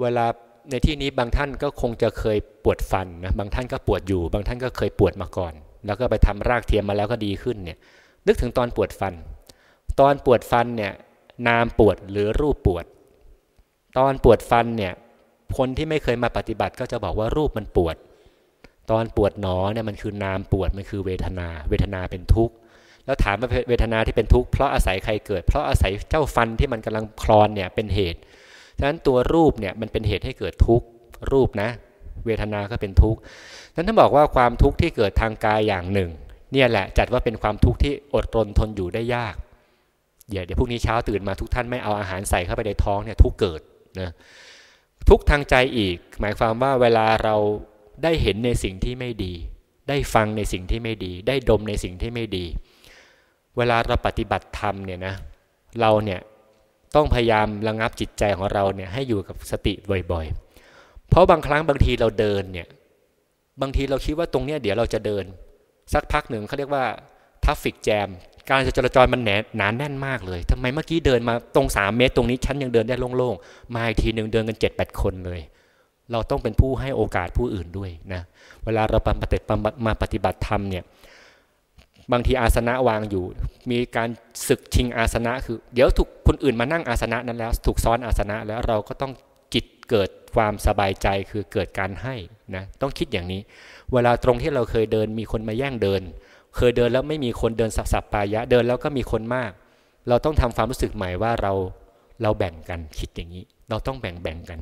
เวลาในที่นี้บางท่านก็คงจะเคยปวดฟันนะบางท่านก็ปวดอยู่บางท่านก็เคยปวดมาก่อน แล้วก็ไปทำรากเทียมมาแล้วก็ดีขึ้นเนี่ยนึกถึงตอนปวดฟัน ตอนปวดฟันเนี่ยนามปวดหรือรูปปวด ตอนปวดฟันเนี่ยคนที่ไม่เคยมาปฏิบัติก็จะบอกว่ารูปมันปวด ตอนปวดหนอเนี่ยมันคือนามปวดมันคือเวทนา เวทนาเป็นทุกข์แล้วถามว่าเวทนาที่เป็นทุกข์เพราะอาศัยใครเกิด เพราะอาศัยเจ้าฟันที่มันกำลังคลอนเนี่ยเป็นเหตุฉะนั้นตัวรูปเนี่ยมันเป็นเหตุให้เกิดทุกข์รูปนะเวทนาก็เป็นทุกข์นั้นถ้าบอกว่าความทุกข์ที่เกิดทางกายอย่างหนึ่งเนี่ยแหละจัดว่าเป็นความทุกข์ที่อดทนทนอยู่ได้ยากเดี๋ยวเดี๋ยวพรุ่งนี้เช้าตื่นมาทุกท่านไม่เอาอาหารใส่เข้าไปในท้องเนี่ยทุกเกิดนะทุกทางใจอีก หมายความว่าเวลาเราได้เห็นในสิ่งที่ไม่ดี ได้ฟังในสิ่งที่ไม่ดี ได้ดมในสิ่งที่ไม่ดี เวลาเราปฏิบัติธรรมเนี่ยนะเราเนี่ยต้องพยายามระงงับจิตใจของเราเนี่ยให้อยู่กับสติบ่อยๆ เพราะบางครั้งบางทีเราเดินเนี่ย บางทีเราคิดว่าตรงเนี้ยเดี๋ยวเราจะเดิน สักพักหนึ่งเขาเรียกว่าทัฟฟิกแจม การจราจรมันแหนหนาแน่นมากเลย ทำไมเมื่อกี้เดินมาตรง3เมตรตรงนี้ฉันยังเดินได้โล่งๆ มาอีกทีหนึ่งเดินกัน7จ็ดแปดคนเลย เราต้องเป็นผู้ให้โอกาสผู้อื่นด้วยนะ เวลาเรามาปฏิบัติธรรมเนี่ยบางทีอาสนะวางอยู่ มีการศึกชิงอาสนะคือเดี๋ยวถูกคนอื่นมานั่งอาสนะนั้นแล้ว ถูกซ้อนอาสนะแล้วเราก็ต้องจิตเกิดความสบายใจคือเกิดการให้นะต้องคิดอย่างนี้ เวลาตรงที่เราเคยเดิน มีคนมาแย่งเดิน เคยเดินแล้วไม่มีคนเดินสับสับปายะ เดินแล้วก็มีคนมาก เราต้องทำความรู้สึกใหม่ว่าเราเราแบ่งกันคิดอย่างนี้ เราต้องแบ่งแบ่งกัน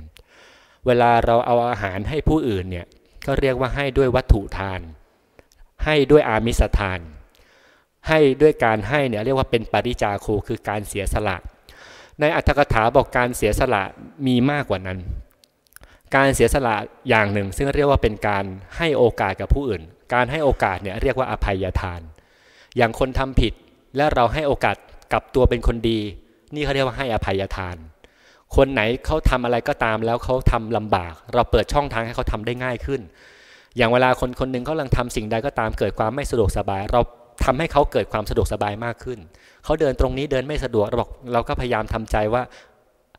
เวลาเราเอาอาหารให้ผู้อื่นเนี่ยก็เรียกว่าให้ด้วยวัตถุทาน ให้ด้วยอามิสทานให้ด้วยการให้เนี่ยเรียกว่าเป็นปริจาคูคือการเสียสละ ในอัตถกถาบอกการเสียสละมีมากกว่านั้น การเสียสละอย่างหนึ่งซึ่งเรียกว่าเป็นการให้โอกาสกับผู้อื่น การให้โอกาสเนี่ยเรียกว่าอภัยทาน อย่างคนทำผิดและเราให้โอกาสกลับตัวเป็นคนดี นี่เขาเรียกว่าให้อภัยทาน คนไหนเขาทำอะไรก็ตามแล้วเขาทำลำบาก เราเปิดช่องทางให้เขาทำได้ง่ายขึ้น อย่างเวลาคนคนหนึ่งเขาลังทำสิ่งใดก็ตามเกิดความไม่สะดวกสบายเราทำให้เขาเกิดความสะดวกสบายมากขึ้น เขาเดินตรงนี้เดินไม่สะดวกเราบอกเราก็พยายามทำใจว่า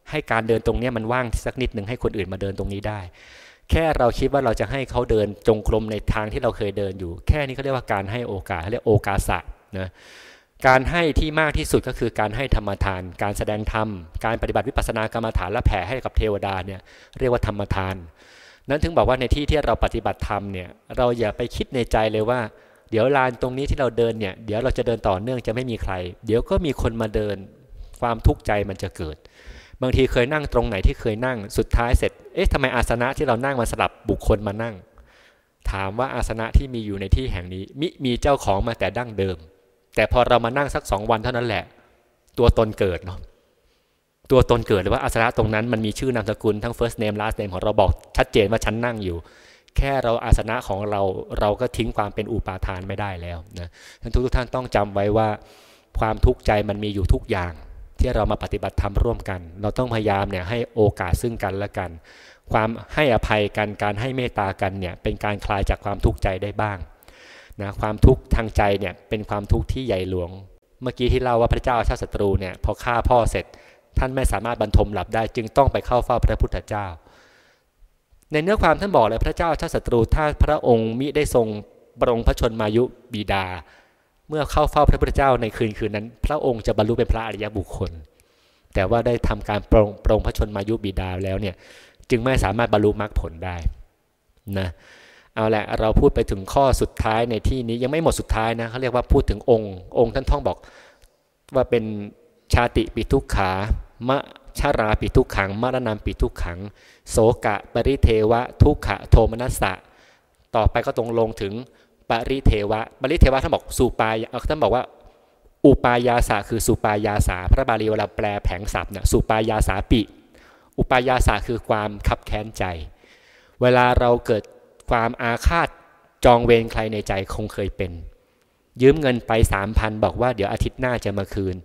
ให้การเดินตรงนี้มันว่างสักนิดหนึ่งให้คนอื่นมาเดินตรงนี้ได้ แค่เราคิดว่าเราจะให้เขาเดินจงกรมในทางที่เราเคยเดินอยู่ แค่นี้เขาเรียกว่าการให้โอกาสเเรียกโอกาสะนะการให้ที่มากที่สุดก็คือการให้ธรรมทาน การแสดงธรรม การปฏิบัติวิปัสสนากรรมฐานและแผ่ให้กับเทวดาเนี่ยเรียกว่าธรรมทาน นั้นถึงบอกว่าในที่ที่เราปฏิบัติธรรมเนี่ยเราอย่าไปคิดในใจเลยว่าเดี๋ยวลานตรงนี้ที่เราเดินเนี่ยเดี๋ยวเราจะเดินต่อเนื่องจะไม่มีใคร เดี๋ยวก็มีคนมาเดินความทุกข์ใจมันจะเกิด บางทีเคยนั่งตรงไหนที่เคยนั่งสุดท้ายเสร็จเอ๊ะทำไมอาสนะที่เรานั่งมาสลับบุคคลมานั่ง ถามว่าอาสนะที่มีอยู่ในที่แห่งนี้ มิมีเจ้าของมาแต่ดั้งเดิม แต่พอเรามานั่งสักสองวันเท่านั้นแหละ ตัวตนเกิดเนาะตัวตนเกิดหรือว่าอาสนะตรงนั้นมันมีชื่อนามสกุลทั้ง first name last name ของเราบอกชัดเจนว่าฉันนั่งอยู่แค่เราอาสนะของเราเราก็ทิ้งความเป็นอุปาทานไม่ได้แล้วนะท่านทุกท่านต้องจำไว้ว่า ความทุกข์ใจมันมีอยู่ทุกอย่าง ที่เรามาปฏิบัติธรรมร่วมกัน เราต้องพยายามเนี่ยให้โอกาสซึ่งกันและกัน ความให้อภัยกันการให้เมตตากันเนี่ยเป็นการคลายจากความทุกข์ใจได้บ้างนะความทุกข์ทางใจเนี่ยเป็นความทุกข์ที่ใหญ่หลวง เมื่อกี้ที่เล่าว่าพระเจ้าชาติศัตรูเนี่ยพอฆ่าพ่อเสร็จ ท่านไม่สามารถบรรทมหลับได้ จึงต้องไปเข้าเฝ้าพระพุทธเจ้าในเนื้อความท่านบอกเลยพระเจ้าชาติศัตรูถ้าพระองค์มิได้ทรงบรงพระชนมายุบิดา เมื่อเข้าเฝ้าพระพุทธเจ้าในคืนคืนนั้น พระองค์จะบรรลุเป็นพระอริยบุคคล แต่ว่าได้ทำการปรงปรงพระชนมายุบิดาแล้วเนี่ยจึงไม่สามารถบรรลุมรรคผลได้นะเอาละเราพูดไปถึงข้อสุดท้ายในที่นี้ยังไม่หมดสุดท้ายนะเขาเรียกว่าพูดถึงองค์องค์ท่านท่องบอกว่าเป็นชาติปิทุกขามะชาราปิทุกขัง มรณะปิทุกขังโสกะปริเทวะทุกขะโทมนัสสะต่อไปก็ตรงลงถึงปริเทวะปริเทวะท่านบอกสุปายท่านบอกว่าอุปายาสาคือสุปายาสาพระบาลีเวลาแปลแผงศัพท์เนี่ยสุปายาสาปิ อุปายาสาคือความขับแค้นใจ เวลาเราเกิดความอาฆาตจองเวรใครในใจคงเคยเป็น ยืมเงินไปสามพันบอกว่าเดี๋ยวอาทิตย์หน้าจะมาคืน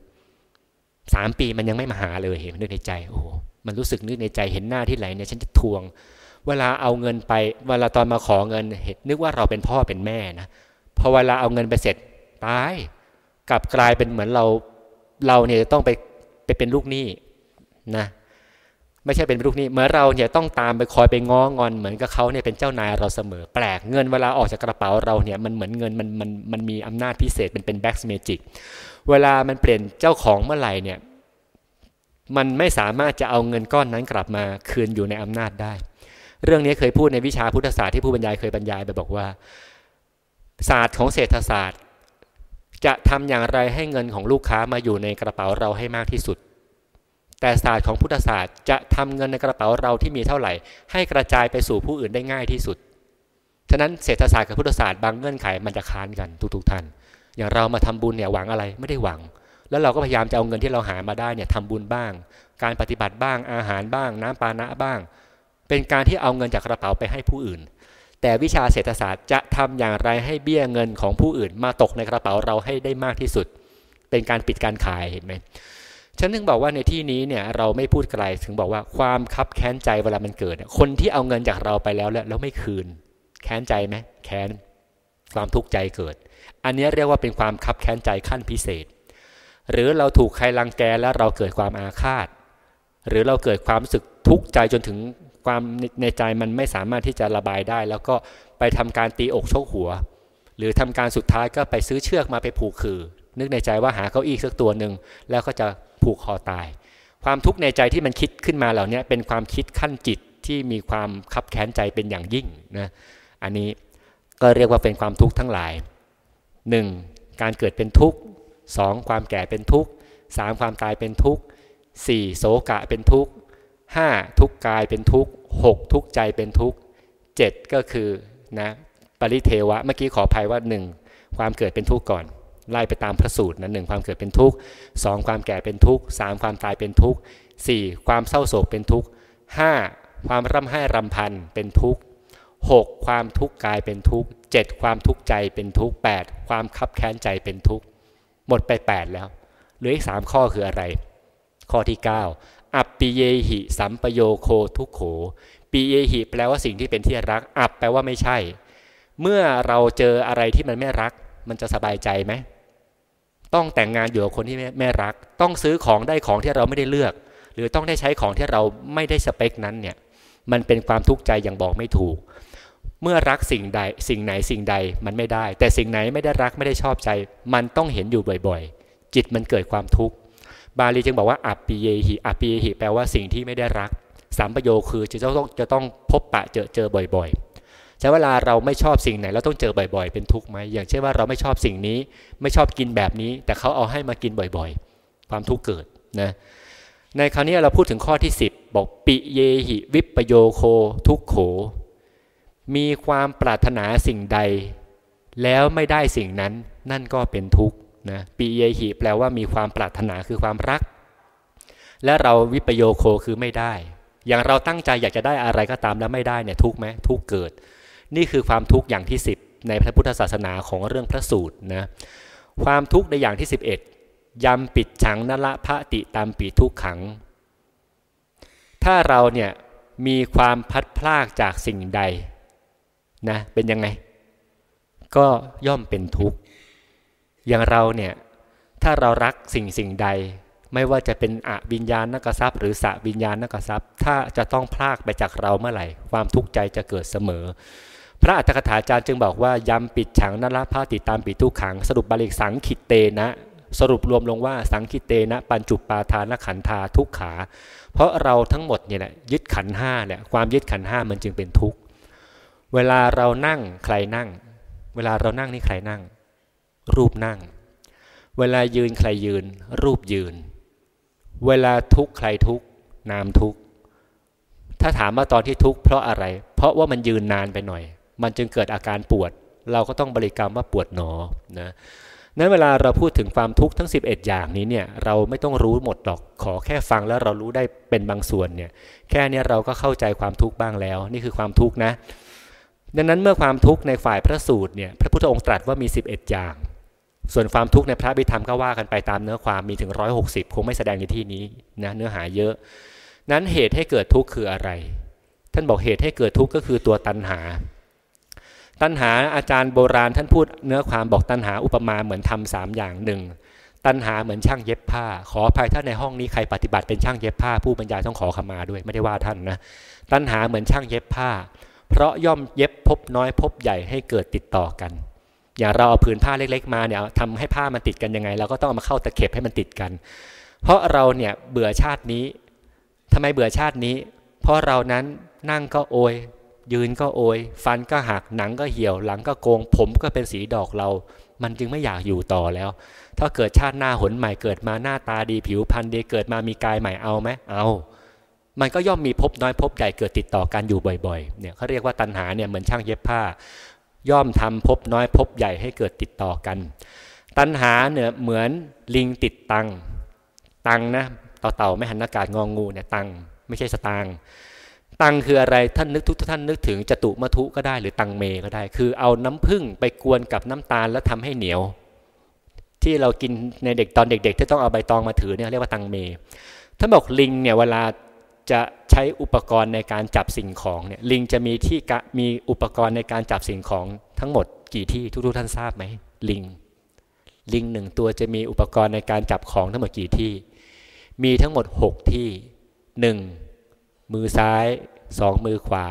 สามปีมันยังไม่มาหาเลยเห็นนึกในใจ โอ้โห มันรู้สึกนึกในใจเห็นหน้าที่ไหล เนี่ย ฉันจะทวง เวลาเอาเงินไป เวลาตอนมาขอเงินเห็นนึกว่าเราเป็นพ่อเป็นแม่นะพอเวลาเอาเงิน ไป เสร็จตายกลับกลายเป็นเหมือนเราเราเนี่ยต้องไปไปเป็น ลูกหนี้นะไม่ใช่เป็นลูกนี้เหมือนเราเนี่ยต้องตามไปคอยไปง้องอน เหมือนกับเขาเนี่ยเป็นเจ้านายเราเสมอ แปลกเงินเวลาออกจากกระเป๋าเราเนี่ยมันเหมือนเงินมันมันมันมีอำนาจพิเศษเป็นเป็นแบ็กเมจิก เวลามันเปลี่ยนเจ้าของเมื่อไหร่เนี่ยมันไม่สามารถจะเอาเงินก้อนนั้นกลับมาคืนอยู่ในอำนาจได้ เรื่องนี้เคยพูดในวิชาพุทธศาสตร์ที่ผู้บรรยายเคยบรรยายไปบอกว่า ศาสตร์ของเศรษฐศาสตร์ จะทำอย่างไรให้เงินของลูกค้ามาอยู่ในกระเป๋าเราให้มากที่สุดแต่ศาสตร์ของพุทธศาสตร์จะทำเงินในกระเป๋าเราที่มีเท่าไหร่ ให้กระจายไปสู่ผู้อื่นได้ง่ายที่สุด ฉะนั้นเศรษฐศาสตร์กับพุทธศาสตร์บางเงื่อนไขมันจะค้านกันทุกๆท่าน อย่างเรามาทำบุญเนี่ยหวังอะไรไม่ได้หวัง แล้วเราก็พยายามจะเอาเงินที่เราหามาได้เนี่ยทำบุญบ้าง การปฏิบัติบ้าง อาหารบ้าง น้ำปานะบ้าง เป็นการที่เอาเงินจากกระเป๋าไปให้ผู้อื่น แต่วิชาเศรษฐศาสตร์จะทำอย่างไรให้เบี้ยเงินของผู้อื่น มาตกในกระเป๋าเราให้ได้มากที่สุด เป็นการปิดการขายเห็นไหมฉันถึงบอกว่าในที่นี้เนี่ยเราไม่พูดไกลถึงบอกว่าความคับแค้นใจเวลามันเกิดคนที่เอาเงินจากเราไปแล้วแล้วไม่คืน แค้นใจไหมแค้นความทุกข์ใจเกิด อันนี้เรียกว่าเป็นความคับแค้นใจขั้นพิเศษ หรือเราถูกใครรังแกแล้วเราเกิดความอาฆาตหรือเราเกิดความรู้สึกทุกข์ใจจนถึงความในใจมันไม่สามารถที่จะระบายได้ แล้วก็ไปทำการตีอกชกหัว หรือทำการสุดท้ายก็ไปซื้อเชือกมาไปผูกคือนึกในใจว่าหาเก้าอี้สักตัวหนึ่งแล้วก็จะผูกคอตายความทุกข์ในใจที่มันคิดขึ้นมาเหล่านี้เป็นความคิดขั้นจิตที่มีความคับแค้นใจเป็นอย่างยิ่งนะอันนี้ก็เรียกว่าเป็นความทุกข์ทั้งหลาย 1. การเกิดเป็นทุกข์ 2. ความแก่เป็นทุกข์ 3. ความตายเป็นทุกข์ 4. โศกะเป็นทุกข์ 5. ทุกกายเป็นทุกข์ 6. ทุกใจเป็นทุกข์ 7. ก็คือนะปริเทวะเมื่อกี้ขออภัยว่า 1. ความเกิดเป็นทุกข์ก่อนไล่ไปตามพระสูตรนะหนึ่งความเกิดเป็นทุกข์สองความแก่เป็นทุกข์สามความตายเป็นทุกข์สี่ความเศร้าโศกเป็นทุกข์ห้าความร่ำไห้รำพันเป็นทุกข์หกความทุกข์กายเป็นทุกข์เจ็ดความทุกข์ใจเป็นทุกข์แปดความคับแค้นใจเป็นทุกข์หมดไปแปดแล้วเหลืออีกสามข้อคืออะไร ข้อที่เก้าอัปปิเยหิสัมปโยโคทุกโขปีเยหิแปลว่าสิ่งที่เป็นที่รัก อับแปลว่าไม่ใช่ เมื่อเราเจออะไรที่มันไม่รัก มันจะสบายใจไหมต้องแต่งงานอยู่กับคนที่แม่รักต้องซื้อของได้ของที่เราไม่ได้เลือก หรือต้องได้ใช้ของที่เราไม่ได้สเปคนั้นเนี่ยมันเป็นความทุกข์ใจอย่างบอกไม่ถูก เมื่อรักสิ่งใดสิ่งไหนสิ่งใดมันไม่ได้ แต่สิ่งไหนไม่ได้รักไม่ได้ชอบใจ มันต้องเห็นอยู่บ่อยๆ จิตมันเกิดความทุกข์บาลีจึงบอกว่าอัปปีเยหิอัปีเยหิแปลว่าสิ่งที่ไม่ได้รักสามประโยคคือจะต้องจะต้องพบปะเจอเจอบ่อย ๆใช่เวลาเราไม่ชอบสิ่งไหน เราต้องเจอบ่อย ๆ เป็นทุกข์ไหม อย่างเช่นว่าเราไม่ชอบสิ่งนี้ไม่ชอบกินแบบนี้ แต่เขาเอาให้มากินบ่อยๆ ความทุกข์เกิดนะ ในคราวนี้เราพูดถึงข้อที่ 10บอกปิเยหิวิปโยโคทุกโข มีความปรารถนาสิ่งใด แล้วไม่ได้สิ่งนั้นนั่นก็เป็นทุกข์นะปิเยหิแปลว่ามีความปรารถนาคือความรัก และเราวิปโยโคคือไม่ได้ อย่างเราตั้งใจอยากจะได้อะไรก็ตามแล้วไม่ได้เนี่ยทุกไหมทุกเกิดนี่คือความทุกข์อย่างที่ 10 ในพระพุทธศาสนาของเรื่องพระสูตรนะความทุกข์ในอย่างที่ 11ยำปิดฉังนละพระติตามปีทุกขัง ถ้าเราเนี่ยมีความพัดพลากจากสิ่งใดนะเป็นยังไง ก็ย่อมเป็นทุกข์อย่างเราเนี่ยถ้าเรารักสิ่งสิ่งใด ไม่ว่าจะเป็นอวิญญาณนักทรัพย์หรือสะวิญญาณนักทรัพย์ถ้าจะต้องพลากไปจากเราเมื่อไหร่ความทุกข์ใจจะเกิดเสมอพระอัตถกถาจารย์จึงบอกว่ายำปิดฉังนราภาติตามปิดทุกขัง สรุปบาลีสังขิตเตนะ สรุปรวมลงว่าสังขิตเตนะ ปัญจุปาทานขันธาทุกขา เพราะเราทั้งหมดเนี่ยแหละยึดขันห้าเนี่ยความยึดขันห้ามันจึงเป็นทุกข์เวลาเรานั่งใครนั่ง เวลาเรานั่งนี่ใครนั่ง รูปนั่ง เวลายืนใครยืน รูปยืน เวลาทุกใครทุกนามทุกถ้าถามว่าตอนที่ทุกเพราะอะไรเพราะว่ามันยืนนานไปหน่อยมันจึงเกิดอาการปวด เราก็ต้องบริกรรมว่าปวดหนอ นะ นั้นเวลาเราพูดถึงความทุกข์ทั้ง 11 อย่างนี้เนี่ย เราไม่ต้องรู้หมดหรอก ขอแค่ฟังแล้วเรารู้ได้เป็นบางส่วนเนี่ย แค่นี้เราก็เข้าใจความทุกข์บ้างแล้ว นี่คือความทุกข์นะ ดังนั้นเมื่อความทุกข์ในฝ่ายพระสูตรเนี่ย พระพุทธองค์ตรัสว่ามี 11 อย่าง ส่วนความทุกข์ในพระบิธรรมก็ว่ากันไปตามเนื้อความมีถึง 160 คงไม่แสดงในที่นี้นะ เนื้อหาเยอะ นั้นเหตุให้เกิดทุกข์คืออะไร ท่านบอกเหตุให้เกิดทุกข์ก็คือตัวตัณหาตัณหาอาจารย์โบราณท่านพูดเนื้อความบอกตัณหาอุปมาเหมือนทำสามอย่างหนึ่งตัณหาเหมือนช่างเย็บผ้า ขออภัยถ้าในห้องนี้ใครปฏิบัติเป็นช่างเย็บผ้าผู้บรรยายต้องขอขมาด้วยไม่ได้ว่าท่านนะตัณหาเหมือนช่างเย็บผ้า เพราะย่อมเย็บพบน้อยพบใหญ่ให้เกิดติดต่อกัน อย่างเราเอาผืนผ้าเล็ก ๆ มาเนี่ยทำให้ผ้ามันติดกันยังไง เราก็ต้องเอามาเข้าตะเข็บให้มันติดกัน เพราะเราเนี่ยเบื่อชาตินี้ทำไมเบื่อชาตินี้ เพราะเรานั้นนั่งก็โอยยืนก็โอยฟันก็หักหนังก็เหี่ยว หลังก็โกงผมก็เป็นสีดอกเรา มันจึงไม่อยากอยู่ต่อแล้ว ถ้าเกิดชาติหน้าหนใหม่เกิดมาหน้าตาดีผิวพรรณดีเกิดมามีกายใหม่เอาไหมเอา มันก็ย่อมมีพบน้อยพบใหญ่ เกิดติดต่อกันอยู่บ่อยๆ เนี่ยเขาเรียกว่าตัณหาเนี่ยเหมือนช่างเย็บผ้า ย่อมทำพบน้อยพบใหญ่ให้เกิดติดต่อกัน ตัณหาเนี่ยเหมือนลิงติดตังตังนะต่อเต่าไม่หันอากาศงองงูเนี่ยตังไม่ใช่สตางตังคืออะไรท่านนึกทุกท่านนึกถึงจตุมทุก็ได้หรือตังเมก็ได้ คือเอาน้ำผึ้งไปกวนกับน้ำตาลแล้วทำให้เหนียว ที่เรากินในเด็กตอนเด็กๆที่ต้องเอาใบตองมาถือเนี่ยเรียกว่าตังเมท่านบอกลิงเนี่ยเวลาจะใช้อุปกรณ์ในการจับสิ่งของเนี่ยลิงจะมีที่มีอุปกรณ์ในการจับสิ่งของทั้งหมดกี่ที่ทุกๆท่านทราบไหมลิง ลิงหนึ่งตัวจะมีอุปกรณ์ในการจับของทั้งหมดกี่ที่ มีทั้งหมด 6 ที่1มือซ้ายสองมือขวา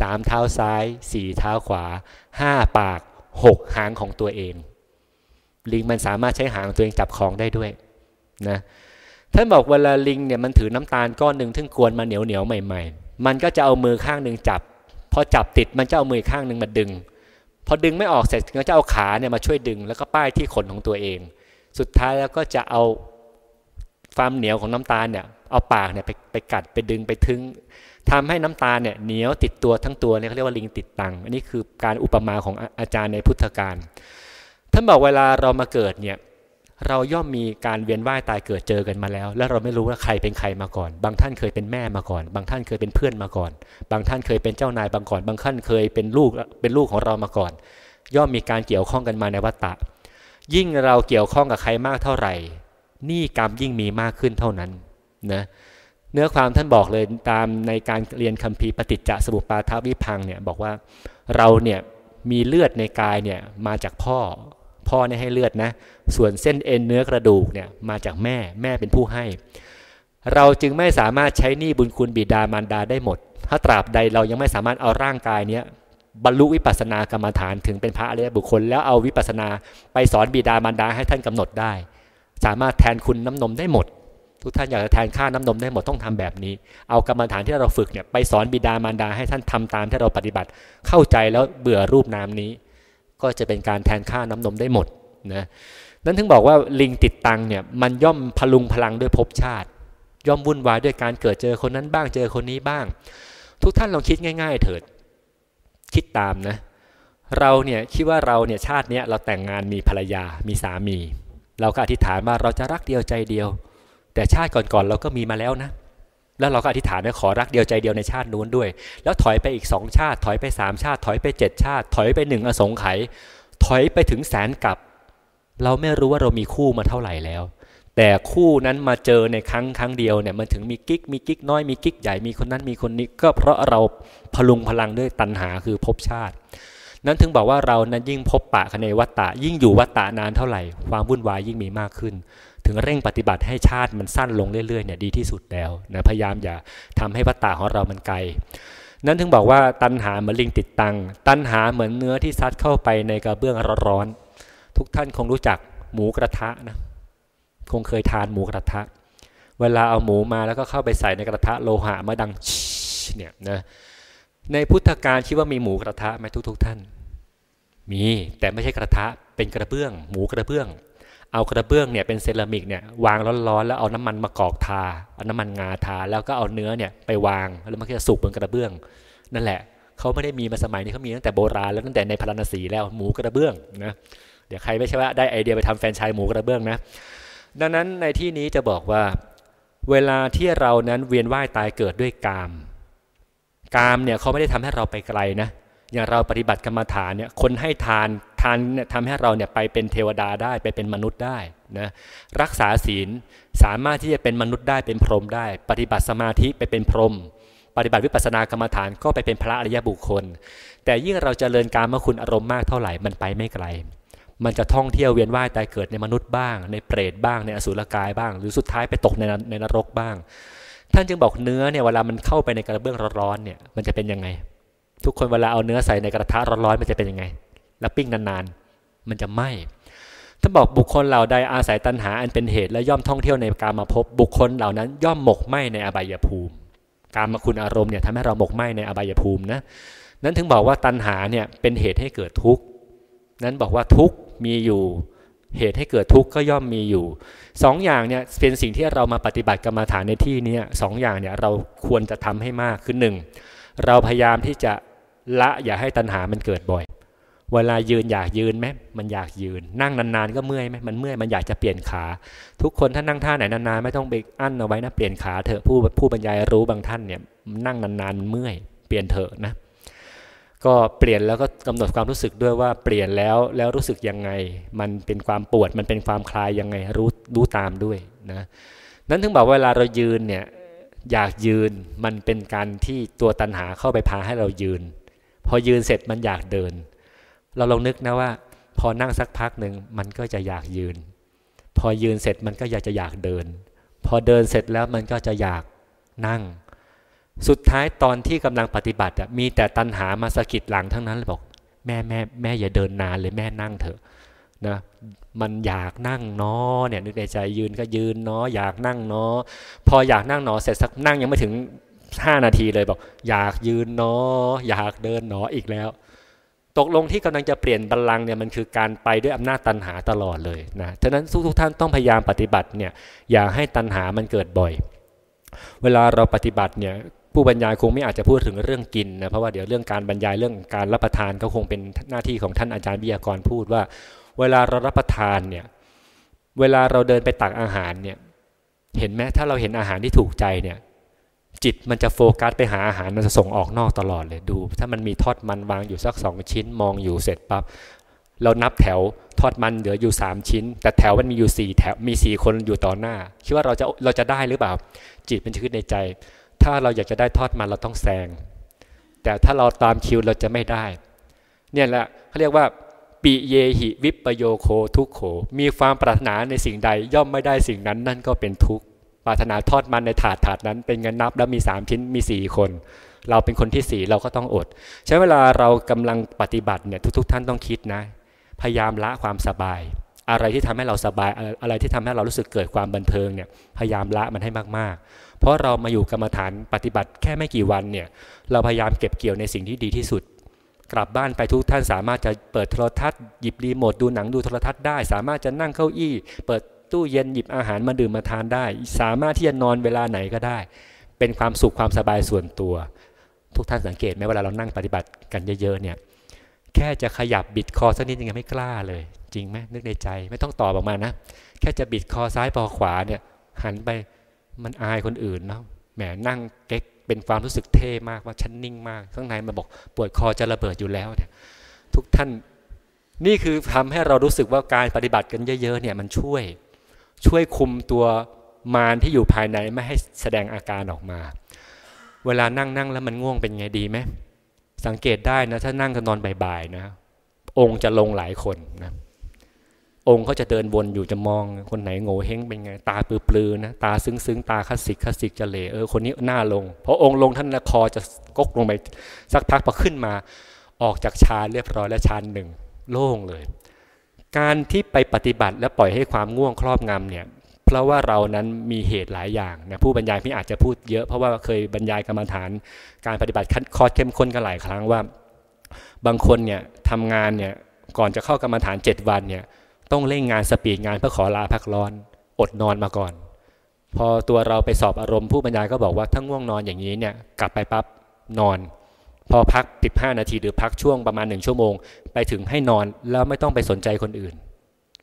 สามเท้าซ้ายสี่เท้าขวาห้าปากหกหางของตัวเอง ลิงมันสามารถใช้หางตัวเองจับของได้ด้วยนะท่านบอกเวลาลิงเนี่ยมันถือน้ำตาลก้อนหนึ่งทึ่งกวนมาเหนียวเหนียวใหม่ๆ มันก็จะเอามือข้างหนึ่งจับ พอจับติดมันจะเอามือข้างหนึ่งมาดึงพอดึงไม่ออกเสร็จก็จะเอาขาเนี่ยมาช่วยดึง แล้วก็ป้ายที่ขนของตัวเอง สุดท้ายแล้วก็จะเอาความเหนียวของน้ำตาลเนี่ยเอาปากเนี่ยไปไปกัดไปดึงไปทึงทำให้น้ำตาเนี่ยเหนียวติดตัวทั้งตัวเนี่ยเขาเรียกว่าลิงติดตังอันนี้คือการอุปมาของอาจารย์ในพุทธการท่านบอกเวลาเรามาเกิดเนี่ยเราย่อมมีการเวียนว่ายตายเกิดเจอกันมาแล้ว แล้วเราไม่รู้ว่าใครเป็นใครมาก่อน บางท่านเคยเป็นแม่มาก่อน บางท่านเคยเป็นเพื่อนมาก่อน บางท่านเคยเป็นเจ้านายบางก่อน บางท่านเคยเป็นลูกเป็นลูกของเรามาก่อน ย่อมมีการเกี่ยวข้องกันมาในวัฏฏะยิ่งเราเกี่ยวข้องกับใครมากเท่าไหร่นี่กรรมยิ่งมีมากขึ้นเท่านั้นนะเนื้อความท่านบอกเลยตามในการเรียนคัมภีร์ปฏิจจสมุปปาทวิพังเนี่ยบอกว่าเราเนี่ยมีเลือดในกายเนี่ยมาจากพ่อ พ่อเนี่ยให้เลือดนะส่วนเส้นเอ็นเนื้อกระดูกเนี่ยมาจากแม่แม่เป็นผู้ให้ เราจึงไม่สามารถใช้นี่บุญคุณบิดามารดาได้หมด ถ้าตราบใดเรายังไม่สามารถเอาร่างกายเนี้ยบรรลุวิปัสสนากรรมฐาน ถึงเป็นพระอริยบุคคล แล้วเอาวิปัสสนาไปสอนบิดามารดาให้ท่านกำหนดได้ สามารถแทนคุณน้ำนมได้หมดทุกท่านอยากจะแทนค่าน้ำนมได้หมดต้องทำแบบนี้ เอากรรมฐานที่เราฝึกเนี่ยไป สอนบิดามารดาให้ท่านทำตามที่เราปฏิบัติ เข้าใจแล้วเบื่อรูปนานี้ ก็จะเป็นการแทนค่าน้ำนมได้หมดนะ นั้นถึงบอกว่าลิงติดตังเนี่ยมันย่อมพลุงพลังด้วยภพชาติ ย่อมวุ่นวายด้วยการเกิดเจอคนนั้นบ้างเจอคนนี้บ้าง ทุกท่านลองคิดง่าย ๆ เถิด คิดตามนะ เราเนี่ยคิดว่าเราเนี่ยชาติเนี้ยเราแต่งงานมีภรรยา มีสามี เราก็อธิษฐานว่าเราจะรักเดียวใจเดียวแต่ชาติก่อนๆเราก็มีมาแล้วนะ แล้วเราก็อธิษฐานนะขอรักเดียวใจเดียวในชาตินู้นด้วย แล้วถอยไปอีกสองชาติ ถอยไปสามชาติ ถอยไปเจ็ดชาติ ถอยไปหนึ่งอสงไขย ถอยไปถึงแสนกับ เราไม่รู้ว่าเรามีคู่มาเท่าไหร่แล้ว แต่คู่นั้นมาเจอในครั้งครั้งเดียวเนี่ยมันถึงมีกิ๊กมีกิ๊กน้อยมีกิ๊กใหญ่ มีคนนั้นมีคนนี้ ก็เพราะเราพลุงพลังด้วยตัณหาคือภพชาติ นั้นถึงบอกว่าเรานั้นยิ่งพบปะนในวัฏฏะยิ่งอยู่วัฏฏะนานเท่าไหร่ความวุ่นวายยิ่งมีมากขึ้นถึงเร่งปฏิบัติให้ชาติมันสั้นลงเรื่อยๆเนี่ยดีที่สุดแล้วนะพยายามอย่า ทำให้วัตตาของเรา มันไกล นั้นถึงบอกว่าตันหาเหมือนลิงติดตัง ตันหาเหมือนเนื้อที่ซัดเข้าไปในกระเบื้องร้อนๆ ทุกท่านคงรู้จักหมูกระทะนะคงเคยทานหมูกระทะ เวลาเอาหมูมาแล้วก็เข้าไปใส่ในกระทะโลหะมาดังเนี่ยนะ ในพุทธการคิดว่ามีหมูกระทะไหมทุกๆทท่าน มี แต่ไม่ใช่กระทะเป็นกระเบื้อง หมูกระเบื้องเอากระเบื้องเนี่ยเป็นเซรามิกเนี่ยวางร้อนๆแล้วเอาน้ำมันมากอกทาเอาน้ำมันงาทา แล้วก็เอาเนื้อเนี่ยไปวางแล้วมันก็จะสุกบนกระเบื้อง นั่นแหละเขาไม่ได้มีมาสมัยนี้เขามีตั้งแต่โบราณแล้วตั้งแต่ในพราณสีแล้วหมูกระเบื้องนะเดี๋ยวใครไม่ใช่ว่าได้ไอเดียไปทำแฟนชายหมูกระเบื้องนะดังนั้นในที่นี้จะบอกว่าเวลาที่เรานั้นเวียนว่ายตายเกิดด้วยกาม กามเนี่ยเขาไม่ได้ทำให้เราไปไกลนะอย่างเราปฏิบัติกรรมฐานเนี่ยคนให้ทานทานเนี่ยทำให้เราเนี่ยไปเป็นเทวดาได้ไปเป็นมนุษย์ได้นะรักษาศีลสามารถที่จะเป็นมนุษย์ได้เป็นพรหมได้ ปฏิบัติสมาธิไปเป็นพรหมปฏิบัติวิปัสสนากรรมฐานก็ไปเป็นพระอริยบุคคล แต่ยิ่งเราจเจริญการมคุณอารมณ์มากเท่าไหร่มันไปไม่ไกล มันจะท่องเที่ยวเวียนว่ายตายเกิดในมนุษย์บ้าง ในเปรตบ้าง ในอสุรกายบ้าง หรือสุดท้ายไปตกในในนรกบ้าง ท่านจึงบอกเนื้อเนี่ยเวลามันเข้าไปในกระเบื้องร้อนๆเนี่ยมันจะเป็นยังไง ทุกคนเวลาเอาเนื้อใส่ในกระทะร้อนๆมันจะเป็นยังไงแล้วปิ้งนานๆ มันจะไหม้ ถ้าบอกบุคคลเหล่าใดอาศัยตัณหา อันเป็นเหตุและย่อมท่องเที่ยวในกามาพบบุคคลเหล่านั้น ย่อมหมกไหม้ในอบายภูมิ การมาคุณอารมณ์เนี่ยทำให้เราหมกไหม้ในอบายภูมินะ นั้นถึงบอกว่าตัณหาเนี่ยเป็นเหตุให้เกิดทุกข์ นั้นบอกว่าทุกข์มีอยู่ เหตุให้เกิดทุกข์ก็ย่อมมีอยู่ สองอย่างเนี่ยเป็นสิ่งที่เรามาปฏิบัติกรรมาฐานในที่นี้สองอย่างเนี่ยเราควรจะทำให้มาก คือหนึ่งเราพยายามที่จะละอย่าให้ตัณหามันเกิดบ่อยเวลายืนอยากยืนไหมมันอยากยืน นั่งนานๆก็เมื่อยไหมมันเมื่อย มันอยากจะเปลี่ยนขา ทุกคนถ้านั่งท่าไหนนานๆ ไม่ต้องไปอั้นเอาไว้นะ เปลี่ยนขาเถอะผู้ผู้บรรยายรู้บางท่านเนี่ยนั่งนานๆมันเมื่อย เปลี่ยนเถอะนะ ก็เปลี่ยนแล้วก็กำหนดความรู้สึกด้วยว่าเปลี่ยนแล้วแล้วรู้สึกยังไง มันเป็นความปวด มันเป็นความคลายยังไง รู้รู้ตามด้วยนะ นั้นถึงบอกเวลาเรายืนเนี่ยอยากยืน มันเป็นการที่ตัวตันหาเข้าไปพาให้เรายืน พอยืนเสร็จมันอยากเดินเราลองนึกนะว่า พอนั่งสักพักหนึ่งมันก็จะอยากยืน พอยืนเสร็จมันก็อยากจะอยากเดิน พอเดินเสร็จแล้วมันก็จะอยากนั่ง สุดท้ายตอนที่กำลังปฏิบัติมีแต่ตันหามาสะกิดหลังทั้งนั้นเลยบอก แม่แม่แม่อย่าเดินนานเลยแม่นั่งเถอะนะมันอยากนั่งเนาะเนี่ยนึกในใจยืนก็ยืนเนาะอยากนั่งเนาะพออยากนั่งเนาะเสร็จสักนั่งยังไม่ถึงห้านาทีเลยบอก อยากยืนเนาะอยากเดินเนาะอีกแล้วตกลงที่กำลังจะเปลี่ยนบัลลังเนี่ยมันคือการไปด้วยอำนาจตันหาตลอดเลยนะ ฉะนั้นทุกทุกท่านต้องพยายามปฏิบัติเนี่ยอย่าให้ตันหามันเกิดบ่อย เวลาเราปฏิบัติเนี่ยผู้บรรยายคงไม่อาจจะพูดถึงเรื่องกินนะเพราะว่าเดี๋ยวเรื่องการบรรยายเรื่องการรับประทานก็คงเป็นหน้าที่ของท่านอาจารย์วิทยากรพูดว่า เวลาเรารับประทานเนี่ยเวลาเราเดินไปตักอาหารเนี่ยเห็นไหมถ้าเราเห็นอาหารที่ถูกใจเนี่ยจิตมันจะโฟกัสไปหาอาหารมันจะส่งออกนอกตลอดเลยดู ถ้ามันมีทอดมันวางอยู่สักสองชิ้น มองอยู่เสร็จปั๊บเรานับแถวทอดมันเหลืออยู่สามชิ้น แต่แถวมันมีอยู่สี่แถวมีสี่คนอยู่ต่อหน้าคิดว่าเราจะเราจะได้หรือเปล่าจิตมันจะคิดในใจ ถ้าเราอยากจะได้ทอดมันเราต้องแซงแต่ถ้าเราตามคิวเราจะไม่ได้ เนี่ยแหละเขาเรียกว่าปิเยหิวิปโยโค ทุกโข มีความปรารถนาในสิ่งใดย่อมไม่ได้สิ่งนั้นนั่นก็เป็นทุกข์ปรารถนาทอดมันในถาดถาดนั้นเป็นเงินนับแล้วมีสามชิ้นมีสี่คน เราเป็นคนที่สี่เราก็ต้องอด ใช้เวลาเรากำลังปฏิบัติเนี่ยทุก ๆ ท่านต้องคิดนะพยายามละความสบาย อะไรที่ทำให้เราสบายอะไรที่ทำให้เรารู้สึกเกิดความบันเทิงเนี่ยพยายามละมันให้มากๆ เพราะเรามาอยู่กรรมฐานปฏิบัติแค่ไม่กี่วันเนี่ยเราพยายามเก็บเกี่ยวในสิ่งที่ดีที่สุด กลับบ้านไปทุกท่านสามารถจะเปิดโทรทัศน์หยิบรีโมทดูหนังดูโทรทัศน์ได้สามารถจะนั่งเก้าอี้เปิดตู้เย็นหยิบอาหารมาดื่มมาทานได้ สามารถที่จะนอนเวลาไหนก็ได้ เป็นความสุขความสบายส่วนตัว ทุกท่านสังเกตไหมเวลาเรานั่งปฏิบัติกันเยอะๆเนี่ยแค่จะขยับบิดคอสักนิดยังไม่กล้าเลย จริงไหมนึกในใจไม่ต้องตอบออกมานะ แค่จะบิดคอซ้ายพอขวาเนี่ยหันไปมันอายคนอื่นเนาะแหมนั่งเก๊กเป็นความรู้สึกเท่มากว่าฉันนิ่งมากข้างในมันบอกปวดคอจะระเบิดอยู่แล้วเนี่ยทุกท่านนี่คือทำให้เรารู้สึกว่าการปฏิบัติกันเยอะๆเนี่ยมันช่วยช่วยคุมตัวมารที่อยู่ภายในไม่ให้แสดงอาการออกมา เวลานั่งนั่งแล้วมันง่วงเป็นไงดีไหมสังเกตได้นะถ้านั่งกันนอนบ่ายๆนะ องค์จะลงหลายคนนะองค์เขาจะเดินวนอยู่จะมอง คนไหนโง่เฮงเป็นไงตาปลือๆนะตาซึ้งๆตาคัสิกคัสิกจะเหลเออคนนี้หน้าลงเพราะองค์ลงท่านละคอจะกกลงไปสักพักพอขึ้นมาออกจากชานเรียบร้อยแล้วชานหนึ่งโล่งเลยการที่ไปปฏิบัติและปล่อยให้ความง่วงครอบงำเนี่ยเพราะว่าเรานั้นมีเหตุหลายอย่างนะผู้บรรยายพี่อาจจะพูดเยอะเพราะว่าเคยบรรยายกรรมฐาน การปฏิบัติคอร์สเข้มข้นกันหลายครั้งว่า บางคนเนี่ยทำงานเนี่ยก่อนจะเข้ากรรมฐาน 7 วันเนี่ยต้องเร่งงานสปีดงานเพื่อขอลาพักร้อน อดนอนมาก่อน พอตัวเราไปสอบอารมณ์ผู้บรรยายก็บอกว่าถ้าง่วงนอนอย่างนี้เนี่ยกลับไปปั๊บนอนพอพัก 15 นาทีหรือพักช่วงประมาณหนึ่งชั่วโมง ไปถึงให้นอน แล้วไม่ต้องไปสนใจคนอื่น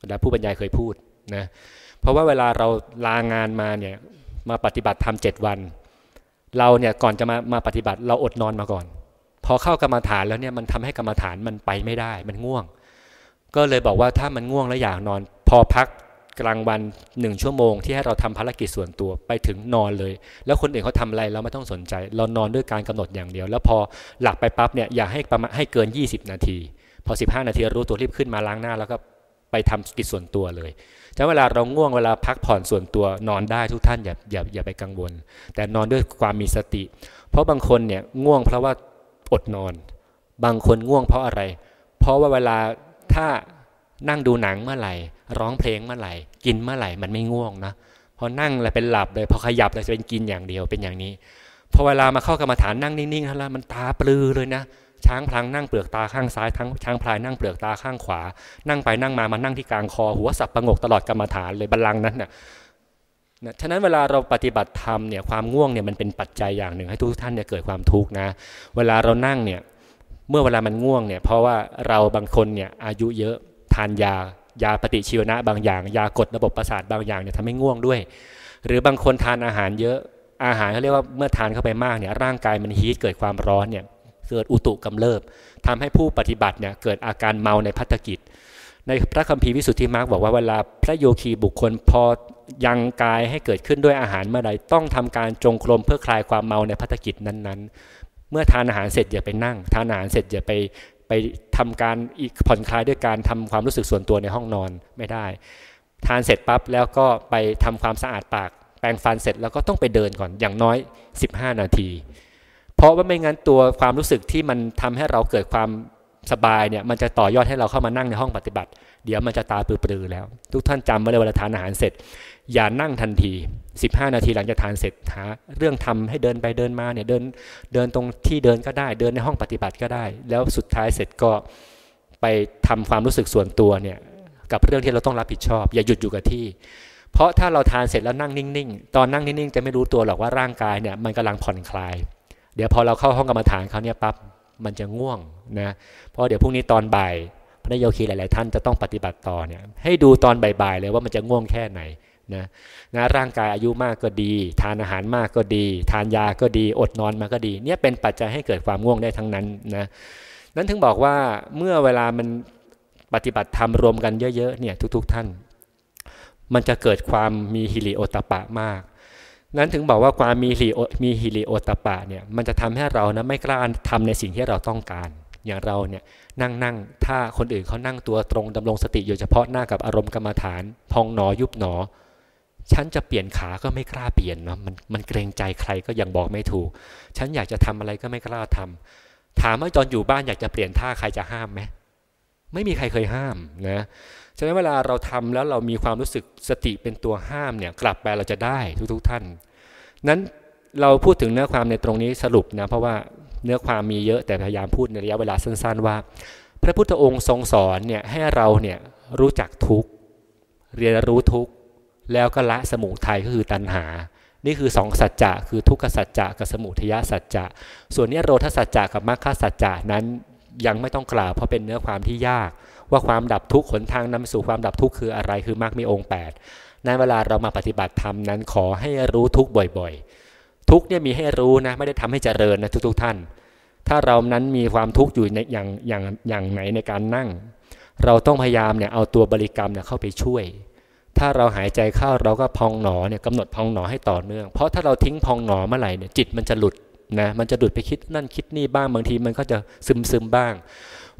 นะผู้บรรยายเคยพูดนะ เพราะว่าเวลาเราลางานมาเนี่ยมาปฏิบัติทำเจ็ดวัน เราเนี่ยก่อนจะมามาปฏิบัติเราอดนอนมาก่อน พอเข้ากรรมาฐานแล้วเนี่ยมันทำให้กรรมาฐานมันไปไม่ได้มันง่วง ก็เลยบอกว่าถ้ามันง่วงแล้วอยากนอน พอพักกลางวันหนึ่งชั่วโมงที่ให้เราทำภารกิจส่วนตัวไปถึงนอนเลย แล้วคนอื่นเขาทำอะไรเราไม่ต้องสนใจ เรานอนด้วยการกำหนดอย่างเดียว แล้วพอหลับไปปั๊บเนี่ยอย่าให้ประมาณให้เกิน 20 นาที พอ 15 นาทีรู้ตัวรีบขึ้นมาล้างหน้าแล้วก็ไปทำกิจส่วนตัวเลยแต่เวลาเราง่วงเวลาพักผ่อนส่วนตัว นอนได้ทุกท่าน อย่าอย่าอย่าไปกังวล แต่นอนด้วยความมีสติ เพราะบางคนเนี่ยง่วงเพราะว่าอดนอน บางคนง่วงเพราะอะไร เพราะว่าเวลาถ้านั่งดูหนังเมื่อไหร่ร้องเพลงเมื่อไหร่กินเมื่อไหร่มันไม่ง่วงนะพอนั่งแล้วเป็นหลับเลยพอขยับเลยจะเป็นกินอย่างเดียวเป็นอย่างนี้พอเวลามาเข้ากรรมฐานนั่งนิ่งๆแล้วมันตาปลือเลยนะช้างพลังนั่งเปลือกตาข้างซ้ายทั้งช้างพลายนั่งเปลือกตาข้างขวา นั่งไปนั่งมามันนั่งที่กลางคอหัวสับประงกตลอดกรรมฐานเลยบัลลังก์นั้นนะ่ะนะฉะนั้นเวลาเราปฏิบัติธรรมเนี่ยความง่วงเนี่ยมันเป็นปัจจัยอย่างหนึ่งให้ทุกท่านเนี่ยเกิดความทุกข์นะ เวลาเรานั่งเนี่ย เมื่อเวลามันง่วงเนี่ยเพราะว่าเราบางคนเนี่ยอายุเยอะทานยายาปฏิชีวนะบางอย่างยากดระบบประสาทบางอย่างเนี่ยทำให้ง่วงด้วย หรือบางคนทานอาหารเยอะอาหารเขาเรียกว่าเมื่อทานเข้าไปมากเนี่ยร่างกายมันฮีทเกิดความร้อนเนี่ยเกิดอุตุกำเริบ ทำให้ผู้ปฏิบัติ เนี่ย เกิดอาการเมาในพัฒกิจ ในพระคัมภีร์วิสุทธิมาร์กบอกว่าเวลาพระโยคีบุคคลพอยังกายให้เกิดขึ้นด้วยอาหารเมื่อใดต้องทำการจงกรมเพื่อคลายความเมาในพัฒกิจนั้น ๆ เมื่อทานอาหารเสร็จอย่าไปนั่งทานอาหารเสร็จอย่าไปไปทำการผ่อนคลายด้วยการทำความรู้สึกส่วนตัวในห้องนอนไม่ได้ ทานเสร็จปั๊บแล้วก็ไปทำความสะอาดปาก แปรงฟันเสร็จแล้วก็ต้องไปเดินก่อนอย่างน้อย 15 นาที เพราะว่าไม่งั้นตัวความรู้สึกที่มันทำให้เราเกิดความสบายเนี่ยมันจะต่อยอดให้เราเข้ามานั่งในห้องปฏิบัติเดี๋ยวมันจะตาปลือๆแล้ว ทุกท่านจำไว้เลยเวลาทานอาหารเสร็จ อย่านั่งทันที15นาทีหลังจากทานเสร็จหาเรื่องทำให้เดินไปเดินมาเนี่ยเดินเดินตรงที่เดินก็ได้เดินในห้องปฏิบัติก็ได้ แล้วสุดท้ายเสร็จก็ไปทำความรู้สึกส่วนตัวเนี่ยกับเรื่องที่เราต้องรับผิดชอบอย่าหยุดอยู่กับที่ เพราะถ้าเราทานเสร็จแล้วนั่งนิ่ง ๆ ตอนนั่งนิ่งๆจะไม่รู้ตัวหรอกว่าร่างกายเนี่ยมันกำลังผ่อนคลาย เดี๋ยวพอเราเข้าห้องกรรมฐานเขาเนี่ยปั๊บมันจะง่วงนะเพราะเดี๋ยวพรุ่งนี้ตอนบ่ายพระนโยคีหลาย ๆ ท่านจะต้องปฏิบัติต่อเนี่ยให้ดูตอนบ่ายๆเลยว่ามันจะง่วงแค่ไหนนะนะร่างกายอายุมากก็ดี ทานอาหารมากก็ดี ทานยาก็ดีอดนอนมาก็ดีเนี่ยเป็นปัจจัยให้เกิดความง่วงได้ทั้งนั้นนะนั้นถึงบอกว่าเมื่อเวลามันปฏิบัติธรรมรวมกันเยอะๆเนี่ยทุกๆท่าน มันจะเกิดความมีฮิริโอตปะมาก นั้นถึงบอกว่าความมีฮิริมีฮิริโอตปะเนี่ยมันจะทำให้เรานะไม่กล้าทำในสิ่งที่เราต้องการอย่างเราเนี่ยนั่งนั่งถ้าคนอื่นเขานั่งตัวตรงดำรงสติอยู่เฉพาะหน้ากับอารมณ์กรรมฐาน พองหนอยุบหนอฉันจะเปลี่ยนขา ก็ไม่กล้าเปลี่ยนนะมันมันเกรงใจใครก็ยังบอกไม่ถูก ฉันอยากจะทำอะไรก็ไม่กล้าทำ ถามว่าตอนอยู่บ้านอยากจะเปลี่ยนท่าใครจะห้ามไหมไม่มีใครเคยห้ามนะ ฉะนั้นเวลาเราทำแล้วเรามีความรู้สึกสติเป็นตัวห้ามเนี่ย กลับไปเราจะได้ทุก ๆท่าน นั้นเราพูดถึงเนื้อความในตรงนี้สรุปนะ เพราะว่าเนื้อความมีเยอะแต่พยายามพูดในระยะเวลาสั้นๆว่า พระพุทธองค์ทรงสอนเนี่ยให้เราเนี่ยรู้จักทุกเรียนรู้ทุกแล้วก็ละสมุทัยก็คือตัณหา นี่คือสองสัจจะคือทุกขสัจจะกับสมุทยสัจจะส่วนนี้โรธสัจจะกับมรรคสัจจะนั้นยังไม่ต้องกล่าวเพราะเป็นเนื้อความที่ยาก ว่าความดับทุกข์หนทางนำสู่ความดับทุกข์คืออะไรคือมรรคมีองค์ 8 ในเวลาเรามาปฏิบัติธรรมนั้นขอให้รู้ทุกข์บ่อย ๆ ทุกเนี่ยมีให้รู้นะไม่ได้ทำให้เจริญนะทุก ๆท่าน ถ้าเรานั้นมีความทุกข์อยู่ในอย่างอย่างอย่างไหนในการนั่ง เราต้องพยายามเนี่ยเอาตัวบริกรรมเนี่ยเข้าไปช่วยถ้าเราหายใจเข้าเราก็พองหนอเนี่ยกำหนดพองหนอให้ต่อเนื่องเพราะถ้าเราทิ้งพองหนอเมื่อไหร่เนี่ยจิตมันจะหลุดนะมันจะหลุดไปคิดนั่นคิดนี่บ้างบางทีมันก็จะซึมซึมบ้าง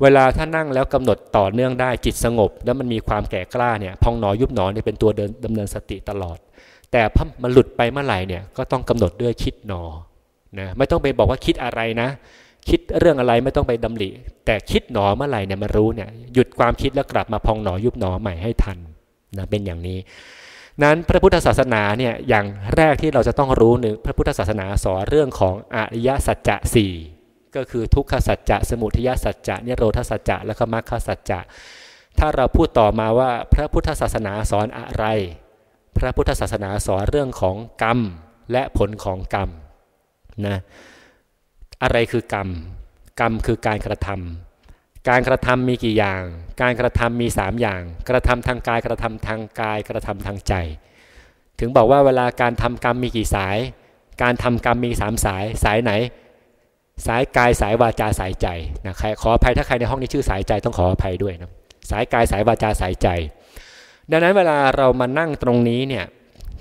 เวลาถ้านั่งแล้วกำหนดต่อเนื่องได้ จิตสงบ แล้วมันมีความแก่กล้าเนี่ยพองหนอยุบหนอเนี่ยเป็นตัวเดินดำเนินสติตลอด แต่พมันหลุดไปเมื่อไหร่เนี่ยก็ต้องกำหนดด้วยคิดหนอนะไม่ต้องไปบอกว่าคิดอะไรนะคิดเรื่องอะไรไม่ต้องไปดำริแต่คิดหนอเมื่อไหร่เนี่ยมารู้เนี่ยหยุดความคิดแล้วกลับมาพองหนอยุบหนอใหม่ให้ทันนะเป็นอย่างนี้นั้นพระพุทธศาสนาเนี่ย อย่างแรกที่เราจะต้องรู้หนึ่งพระพุทธศาสนาสอนเรื่องของอริยสัจจะสี่ก็คือทุกขสัจจะ สมุทยสัจจะนิโรธสัจจะและก็มรรคสัจจะถ้าเราพูดต่อมาว่าพระพุทธศาสนาสอนอะไร พระพุทธศาสนาสอนเรื่องของกรรม และผลของกรรมนะอะไรคือกรรมกรรมคือการกระทำการกระทำมีกี่อย่าง การกระทำมี3อย่าง กระทำทางกาย กระทำทางกาย กระทำทางใจ ถึงบอกว่าเวลาการทำกรรมมีกี่สาย การทำกรรมมีสามสาย สายไหน สายกาย สายวาจา สายใจนะใครขออภัยถ้าใครในห้องนี้ชื่อสายใจต้องขออภัยด้วยนะ สายกาย สายวาจา สายใจ ดังนั้นเวลาเรามานั่งตรงนี้เนี่ย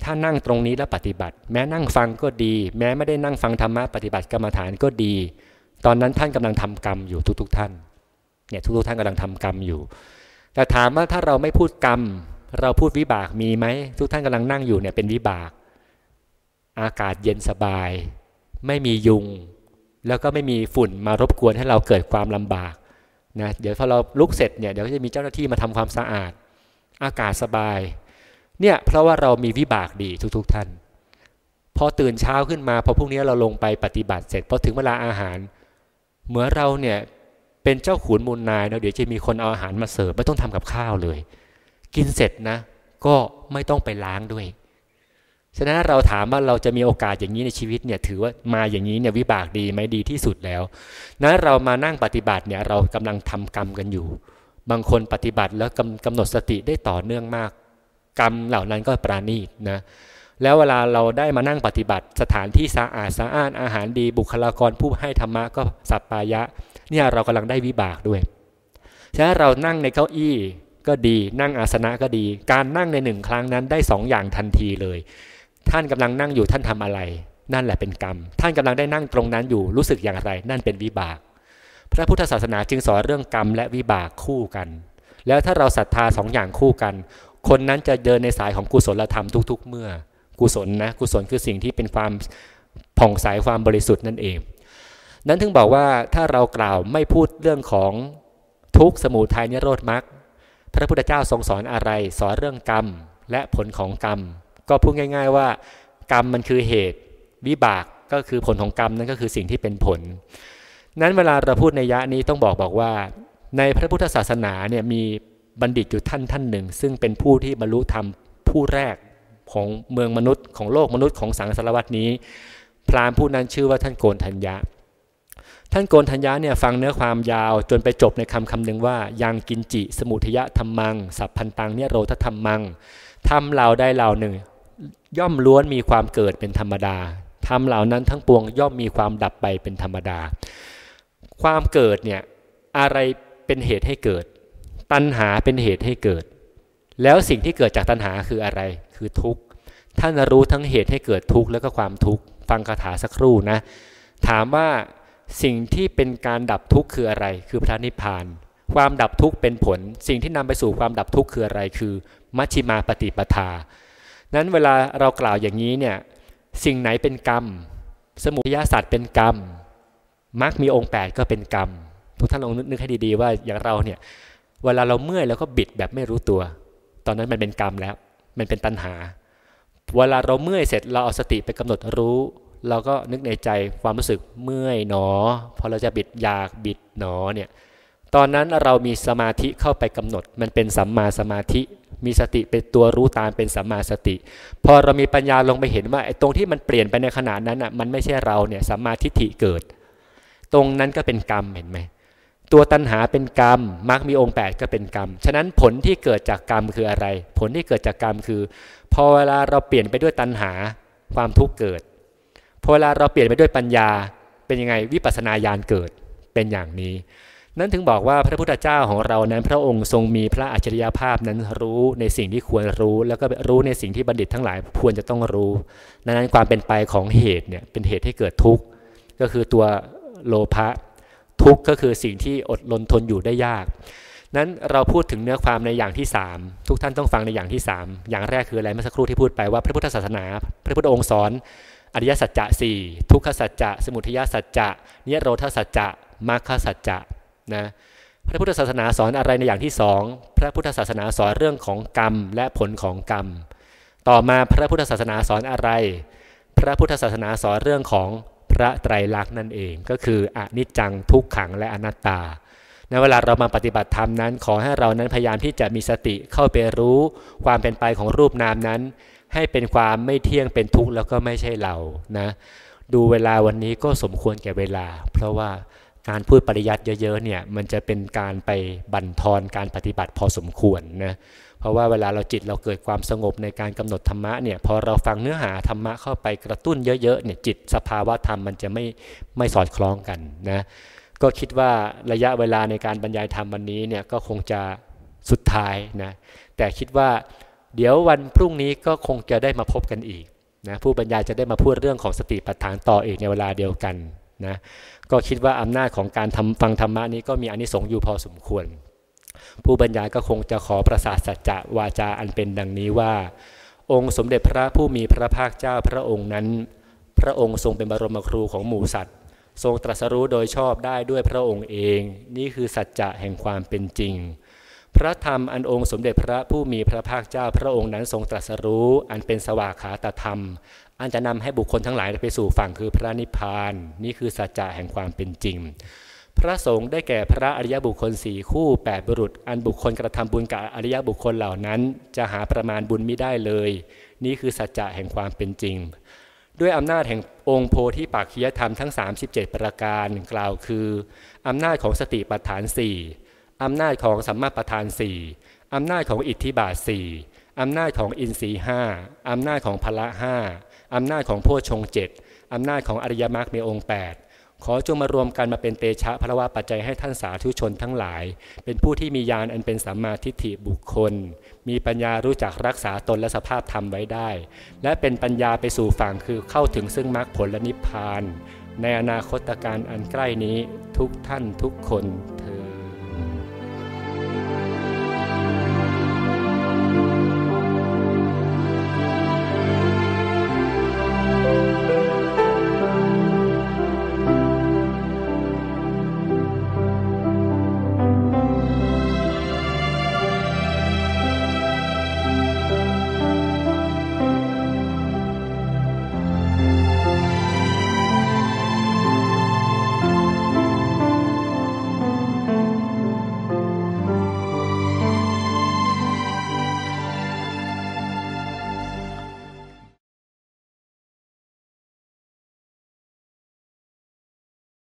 ถ้านั่งตรงนี้แล้วปฏิบัติ แม้นั่งฟังก็ดี แม้ไม่ได้นั่งฟังธรรมะปฏิบัติกรรมฐานก็ดี ตอนนั้นท่านกำลังทำกรรมอยู่ทุกๆ ท่านเนี่ยทุกท่านกำลังทำกรรมอยู่แต่ถามว่าถ้าเราไม่พูดกรรมเราพูดวิบากมีไหมทุกท่านกำลังนั่งอยู่เนี่ยเป็นวิบากอากาศเย็นสบาย ไม่มียุง แล้วก็ไม่มีฝุ่นมารบกวนให้เราเกิดความลำบากนะเดี๋ยวพอเราลุกเสร็จเนี่ยเดี๋ยวจะมีเจ้าหน้าที่มาทำความสะอาด อากาศสบายเนี่ยเพราะว่าเรามีวิบากดี ทุกๆทท่านพอตื่นเช้าขึ้นมาพอพรุ่งนี้เราลงไปปฏิบัติเสร็จพอถึงเวลาอาหารเหมือนเราเนี่ยเป็นเจ้าขุนมูลนายเนะเดี๋ยวจะมีคนเอาอาหารมาเสิร์ฟไม่ต้องทำกับข้าวเลย กินเสร็จนะก็ไม่ต้องไปล้างด้วย ฉะนั้นเราถามว่าเราจะมีโอกาสอย่างนี้ในชีวิตเนี่ยถือว่ามาอย่างนี้เนี่ยวิบากดีไหมดีที่สุดแล้วนั้นเรามานั่งปฏิบัติเนี่ยเรากำลังทำกรรมกันอยู่ บางคนปฏิบัติแล้วกำกำหนดสติได้ต่อเนื่องมาก กรรมเหล่านั้นก็ปราณีตนะแล้วเวลาเราได้มานั่งปฏิบัติสถานที่สะอาดสะอ้านอาหารดีบุคลากรผู้ให้ธรรมะก็สัปปายะเนี่ยเรากำลังได้วิบากด้วยฉะนั้นเรานั่งในเก้าอี้ก็ดีนั่งอาสนะก็ดี การนั่งในหนึ่งครั้งนั้นได้สองอย่างทันทีเลย ท่านกำลังนั่งอยู่ท่านทำอะไร นั่นแหละเป็นกรรม ท่านกำลังได้นั่งตรงนั้นอยู่รู้สึกอย่างไร นั่นเป็นวิบาก พระพุทธศาสนาจึงสอนเรื่องกรรมและวิบากคู่กัน แล้วถ้าเราศรัทธาสองอย่างคู่กัน คนนั้นจะเดินในสายของกุศลธรรมทุก ๆ เมื่อ กุศลนะ กุศลคือสิ่งที่เป็นความผ่องใสความบริสุทธิ์นั่นเองนั้นถึงบอกว่าถ้าเรากล่าวไม่พูดเรื่องของทุกสมุทัยนิโรธมรรคพระพุทธเจ้าทรงสอนอะไร สอนเรื่องกรรมและผลของกรรม ก็พูดง่าย ๆว่ากรรมมันคือเหตุวิบากก็คือผลของกรรมนั่นก็คือสิ่งที่เป็นผล นั้นเวลาเราพูดในยะนี้ต้องบอกบอกว่า ในพระพุทธศาสนาเนี่ยมีบัณฑิตอยู่ท่านท่านหนึ่ง ซึ่งเป็นผู้ที่บรรลุธรรมผู้แรกของเมืองมนุษย์ ของโลกมนุษย์ของสังสารวัตนี้ พราหมณ์ผู้นั้นชื่อว่าท่านโกนทัญญาท่านโกนทัญญาเนี่ยฟังเนื้อความยาว จนไปจบในคำคำหนึ่งว่ายังกินจิ สมุทยะธรรมัง สัพพันตังเนี่ยโรธธรรมังทำเหล่าได้เหล่าหนึ่ง ย่อมล้วนมีความเกิดเป็นธรรมดาทำเหล่านั้นทั้งปวงย่อมมีความดับไปเป็นธรรมดา ความเกิดเนี่ยอะไรเป็นเหตุให้เกิด ตัณหาเป็นเหตุให้เกิด แล้วสิ่งที่เกิดจากตัณหาคืออะไรคือทุกข์ท่านรู้ทั้งเหตุให้เกิดทุกข์แล้วก็ความทุกข์ฟังคาถาสักครู่นะถามว่าสิ่งที่เป็นการดับทุกข์คืออะไรคือพระนิพพาน ความดับทุกข์เป็นผล สิ่งที่นำไปสู่ความดับทุกข์คืออะไร คือมัชฌิมาปฏิปทา นั้นเวลาเรากล่าวอย่างนี้เนี่ย สิ่งไหนเป็นกรรม สมุทยศาสตร์เป็นกรรมมรรคมีองค์8ก็เป็นกรรมทุกท่านลองนึกให้ดีๆว่าอย่างเราเนี่ย เวลาเราเมื่อยแล้วก็บิดแบบไม่รู้ตัว ตอนนั้นมันเป็นกรรมแล้ว มันเป็นตัณหา เวลาเราเมื่อยเสร็จเราเอาสติไปกำหนดรู้เราก็นึกในใจความรู้สึกเมื่อยหนอ พอเราจะบิดอยากบิดหนอเนี่ยตอนนั้นเรามีสมาธิเข้าไปกำหนด มันเป็นสัมมาสมาธิมีสติเป็นตัวรู้ตามเป็นสัมมาสติพอเรามีปัญญาลงไปเห็นว่าไอ้ตรงที่มันเปลี่ยนไปในขณะนั้นอ่ะมันไม่ใช่เราเนี่ย สัมมาทิฏฐิเกิด ตรงนั้นก็เป็นกรรมเห็นไหมตัวตัณหาเป็นกรรมมรรคมีองค์8ก็เป็นกรรมฉะนั้นผลที่เกิดจากกรรมคืออะไร ผลที่เกิดจากกรรมคือ พอเวลาเราเปลี่ยนไปด้วยตัณหาความทุกข์เกิดพอเวลาเราเปลี่ยนไปด้วยปัญญา เป็นยังไงวิปัสนาญาณเกิดเป็นอย่างนี้ นั้นถึงบอกว่าพระพุทธเจ้าของเรานั้น พระองค์ทรงมีพระอัจฉริยภาพนั้นรู้ในสิ่งที่ควรรู้ แล้วก็รู้ในสิ่งที่บัณฑิตทั้งหลายควรจะต้องรู้ ดังนั้นความเป็นไปของเหตุเนี่ยเป็นเหตุให้เกิดทุกข์ก็คือตัวโลภะทุกข์ก็คือสิ่งที่อดลนทนอยู่ได้ยาก นั้นเราพูดถึงเนื้อความในอย่างที่3ทุกท่านต้องฟังในอย่างที่ 3 อย่างแรกคืออะไรเมื่อสักครู่ที่พูดไปว่าพระพุทธศาสนา พระพุทธองค์สอนอริยสัจจะสี่ทุกขสัจจะสมุทัยสัจจะเนิโรธสัจจะมรรคสัจจะนะพระพุทธศาสนาสอนอะไรในอย่างที่สองพระพุทธศาสนาสอนเรื่องของกรรม และผลของกรรม ต่อมาพระพุทธศาสนาสอนอะไร พระพุทธศาสนาสอนเรื่องของพระไตรลักษณ์นั่นเอง ก็คืออนิจจัง ทุกขังและอนัตตา ในเวลาเรามาปฏิบัติธรรมนั้น ขอให้เรานั้นพยายามที่จะมีสติเข้าไปรู้ความเป็นไปของรูปนามนั้นให้เป็นความไม่เที่ยงเป็นทุกข์แล้วก็ไม่ใช่เรานะดูเวลาวันนี้ก็สมควรแก่เวลา เพราะว่าการพูดปริยัติเยอะๆเนี่ยมันจะเป็นการไปบั่นทอนการปฏิบัติพอสมควรนะเพราะว่าเวลาเราจิตเราเกิดความสงบในการกำหนดธรรมะเนี่ยพอเราฟังเนื้อหา ธรรมะเข้าไปกระตุ้นเยอะๆเนี่ยจิตสภาวะธรรมมันจะไม่ไม่สอดคล้องกันนะก็คิดว่าระยะเวลาในการบรรยายธรรมวันนี้เนี่ยก็คงจะสุดท้ายนะแต่คิดว่าเดี๋ยววันพรุ่งนี้ก็คงจะได้มาพบกันอีกนะผู้บรรยายจะได้มาพูดเรื่องของสติปัฏฐานต่ออีกในเวลาเดียวกันนะก็คิดว่าอำนาจของการทำฟังธรรมะนี้ก็มีอนิสงส์อยู่พอสมควร ผู้บรรยายก็คงจะขอประสาทสัจจะวาจาอันเป็นดังนี้ว่า องค์สมเด็จพระผู้มีพระภาคเจ้าพระองค์นั้น พระองค์ทรงเป็นบรมครูของหมู่สัตว์ ทรงตรัสรู้โดยชอบได้ด้วยพระองค์เอง นี่คือสัจจะแห่งความเป็นจริงพระธรรมอันองค์สมเด็จพระผู้มีพระภาคเจ้า พระองค์นั้นทรงตรัสรู้ อันเป็นสวากขาตธรรม อันจะนำให้บุคคลทั้งหลายไปสู่ฝั่งคือพระนิพพาน นี่คือ สัจจะ แห่งความเป็นจริง พระสงฆ์ได้แก่พระอริยบุคคลสี่คู่แปดบุรุษ อันบุคคลกระทำบุญกับอริยบุคคลเหล่านั้น จะหาประมาณบุญไม่ได้เลย นี่คือสัจจะแห่งความเป็นจริง ด้วยอำนาจแห่งองค์โพธิปักขียธรรมทั้ง 37 ประการ กล่าวคืออำนาจของสติปัฏฐานส่อำนาจของสัมมาประธานสี่อำนาจของอิทธิบาทสี่อำนาจของอินทรีห้าอำนาจของพละห้าอำนาจของโพชงเจ็ดอำนาจของอริยมรรคมีองค์ 8 ขอจงมารวมกันมาเป็นเตชะพระวะปัจจัยให้ท่านสาธุชนทั้งหลาย เป็นผู้ที่มีญาณอันเป็นสัมมาทิฏฐิบุคคล มีปัญญารู้จักรักษาตนและสภาพธรรมไว้ได้ และเป็นปัญญาไปสู่ฝั่งคือเข้าถึงซึ่งมรรคผลและนิพพาน ในอนาคตการอันใกล้นี้ทุกท่านทุกคนเธอ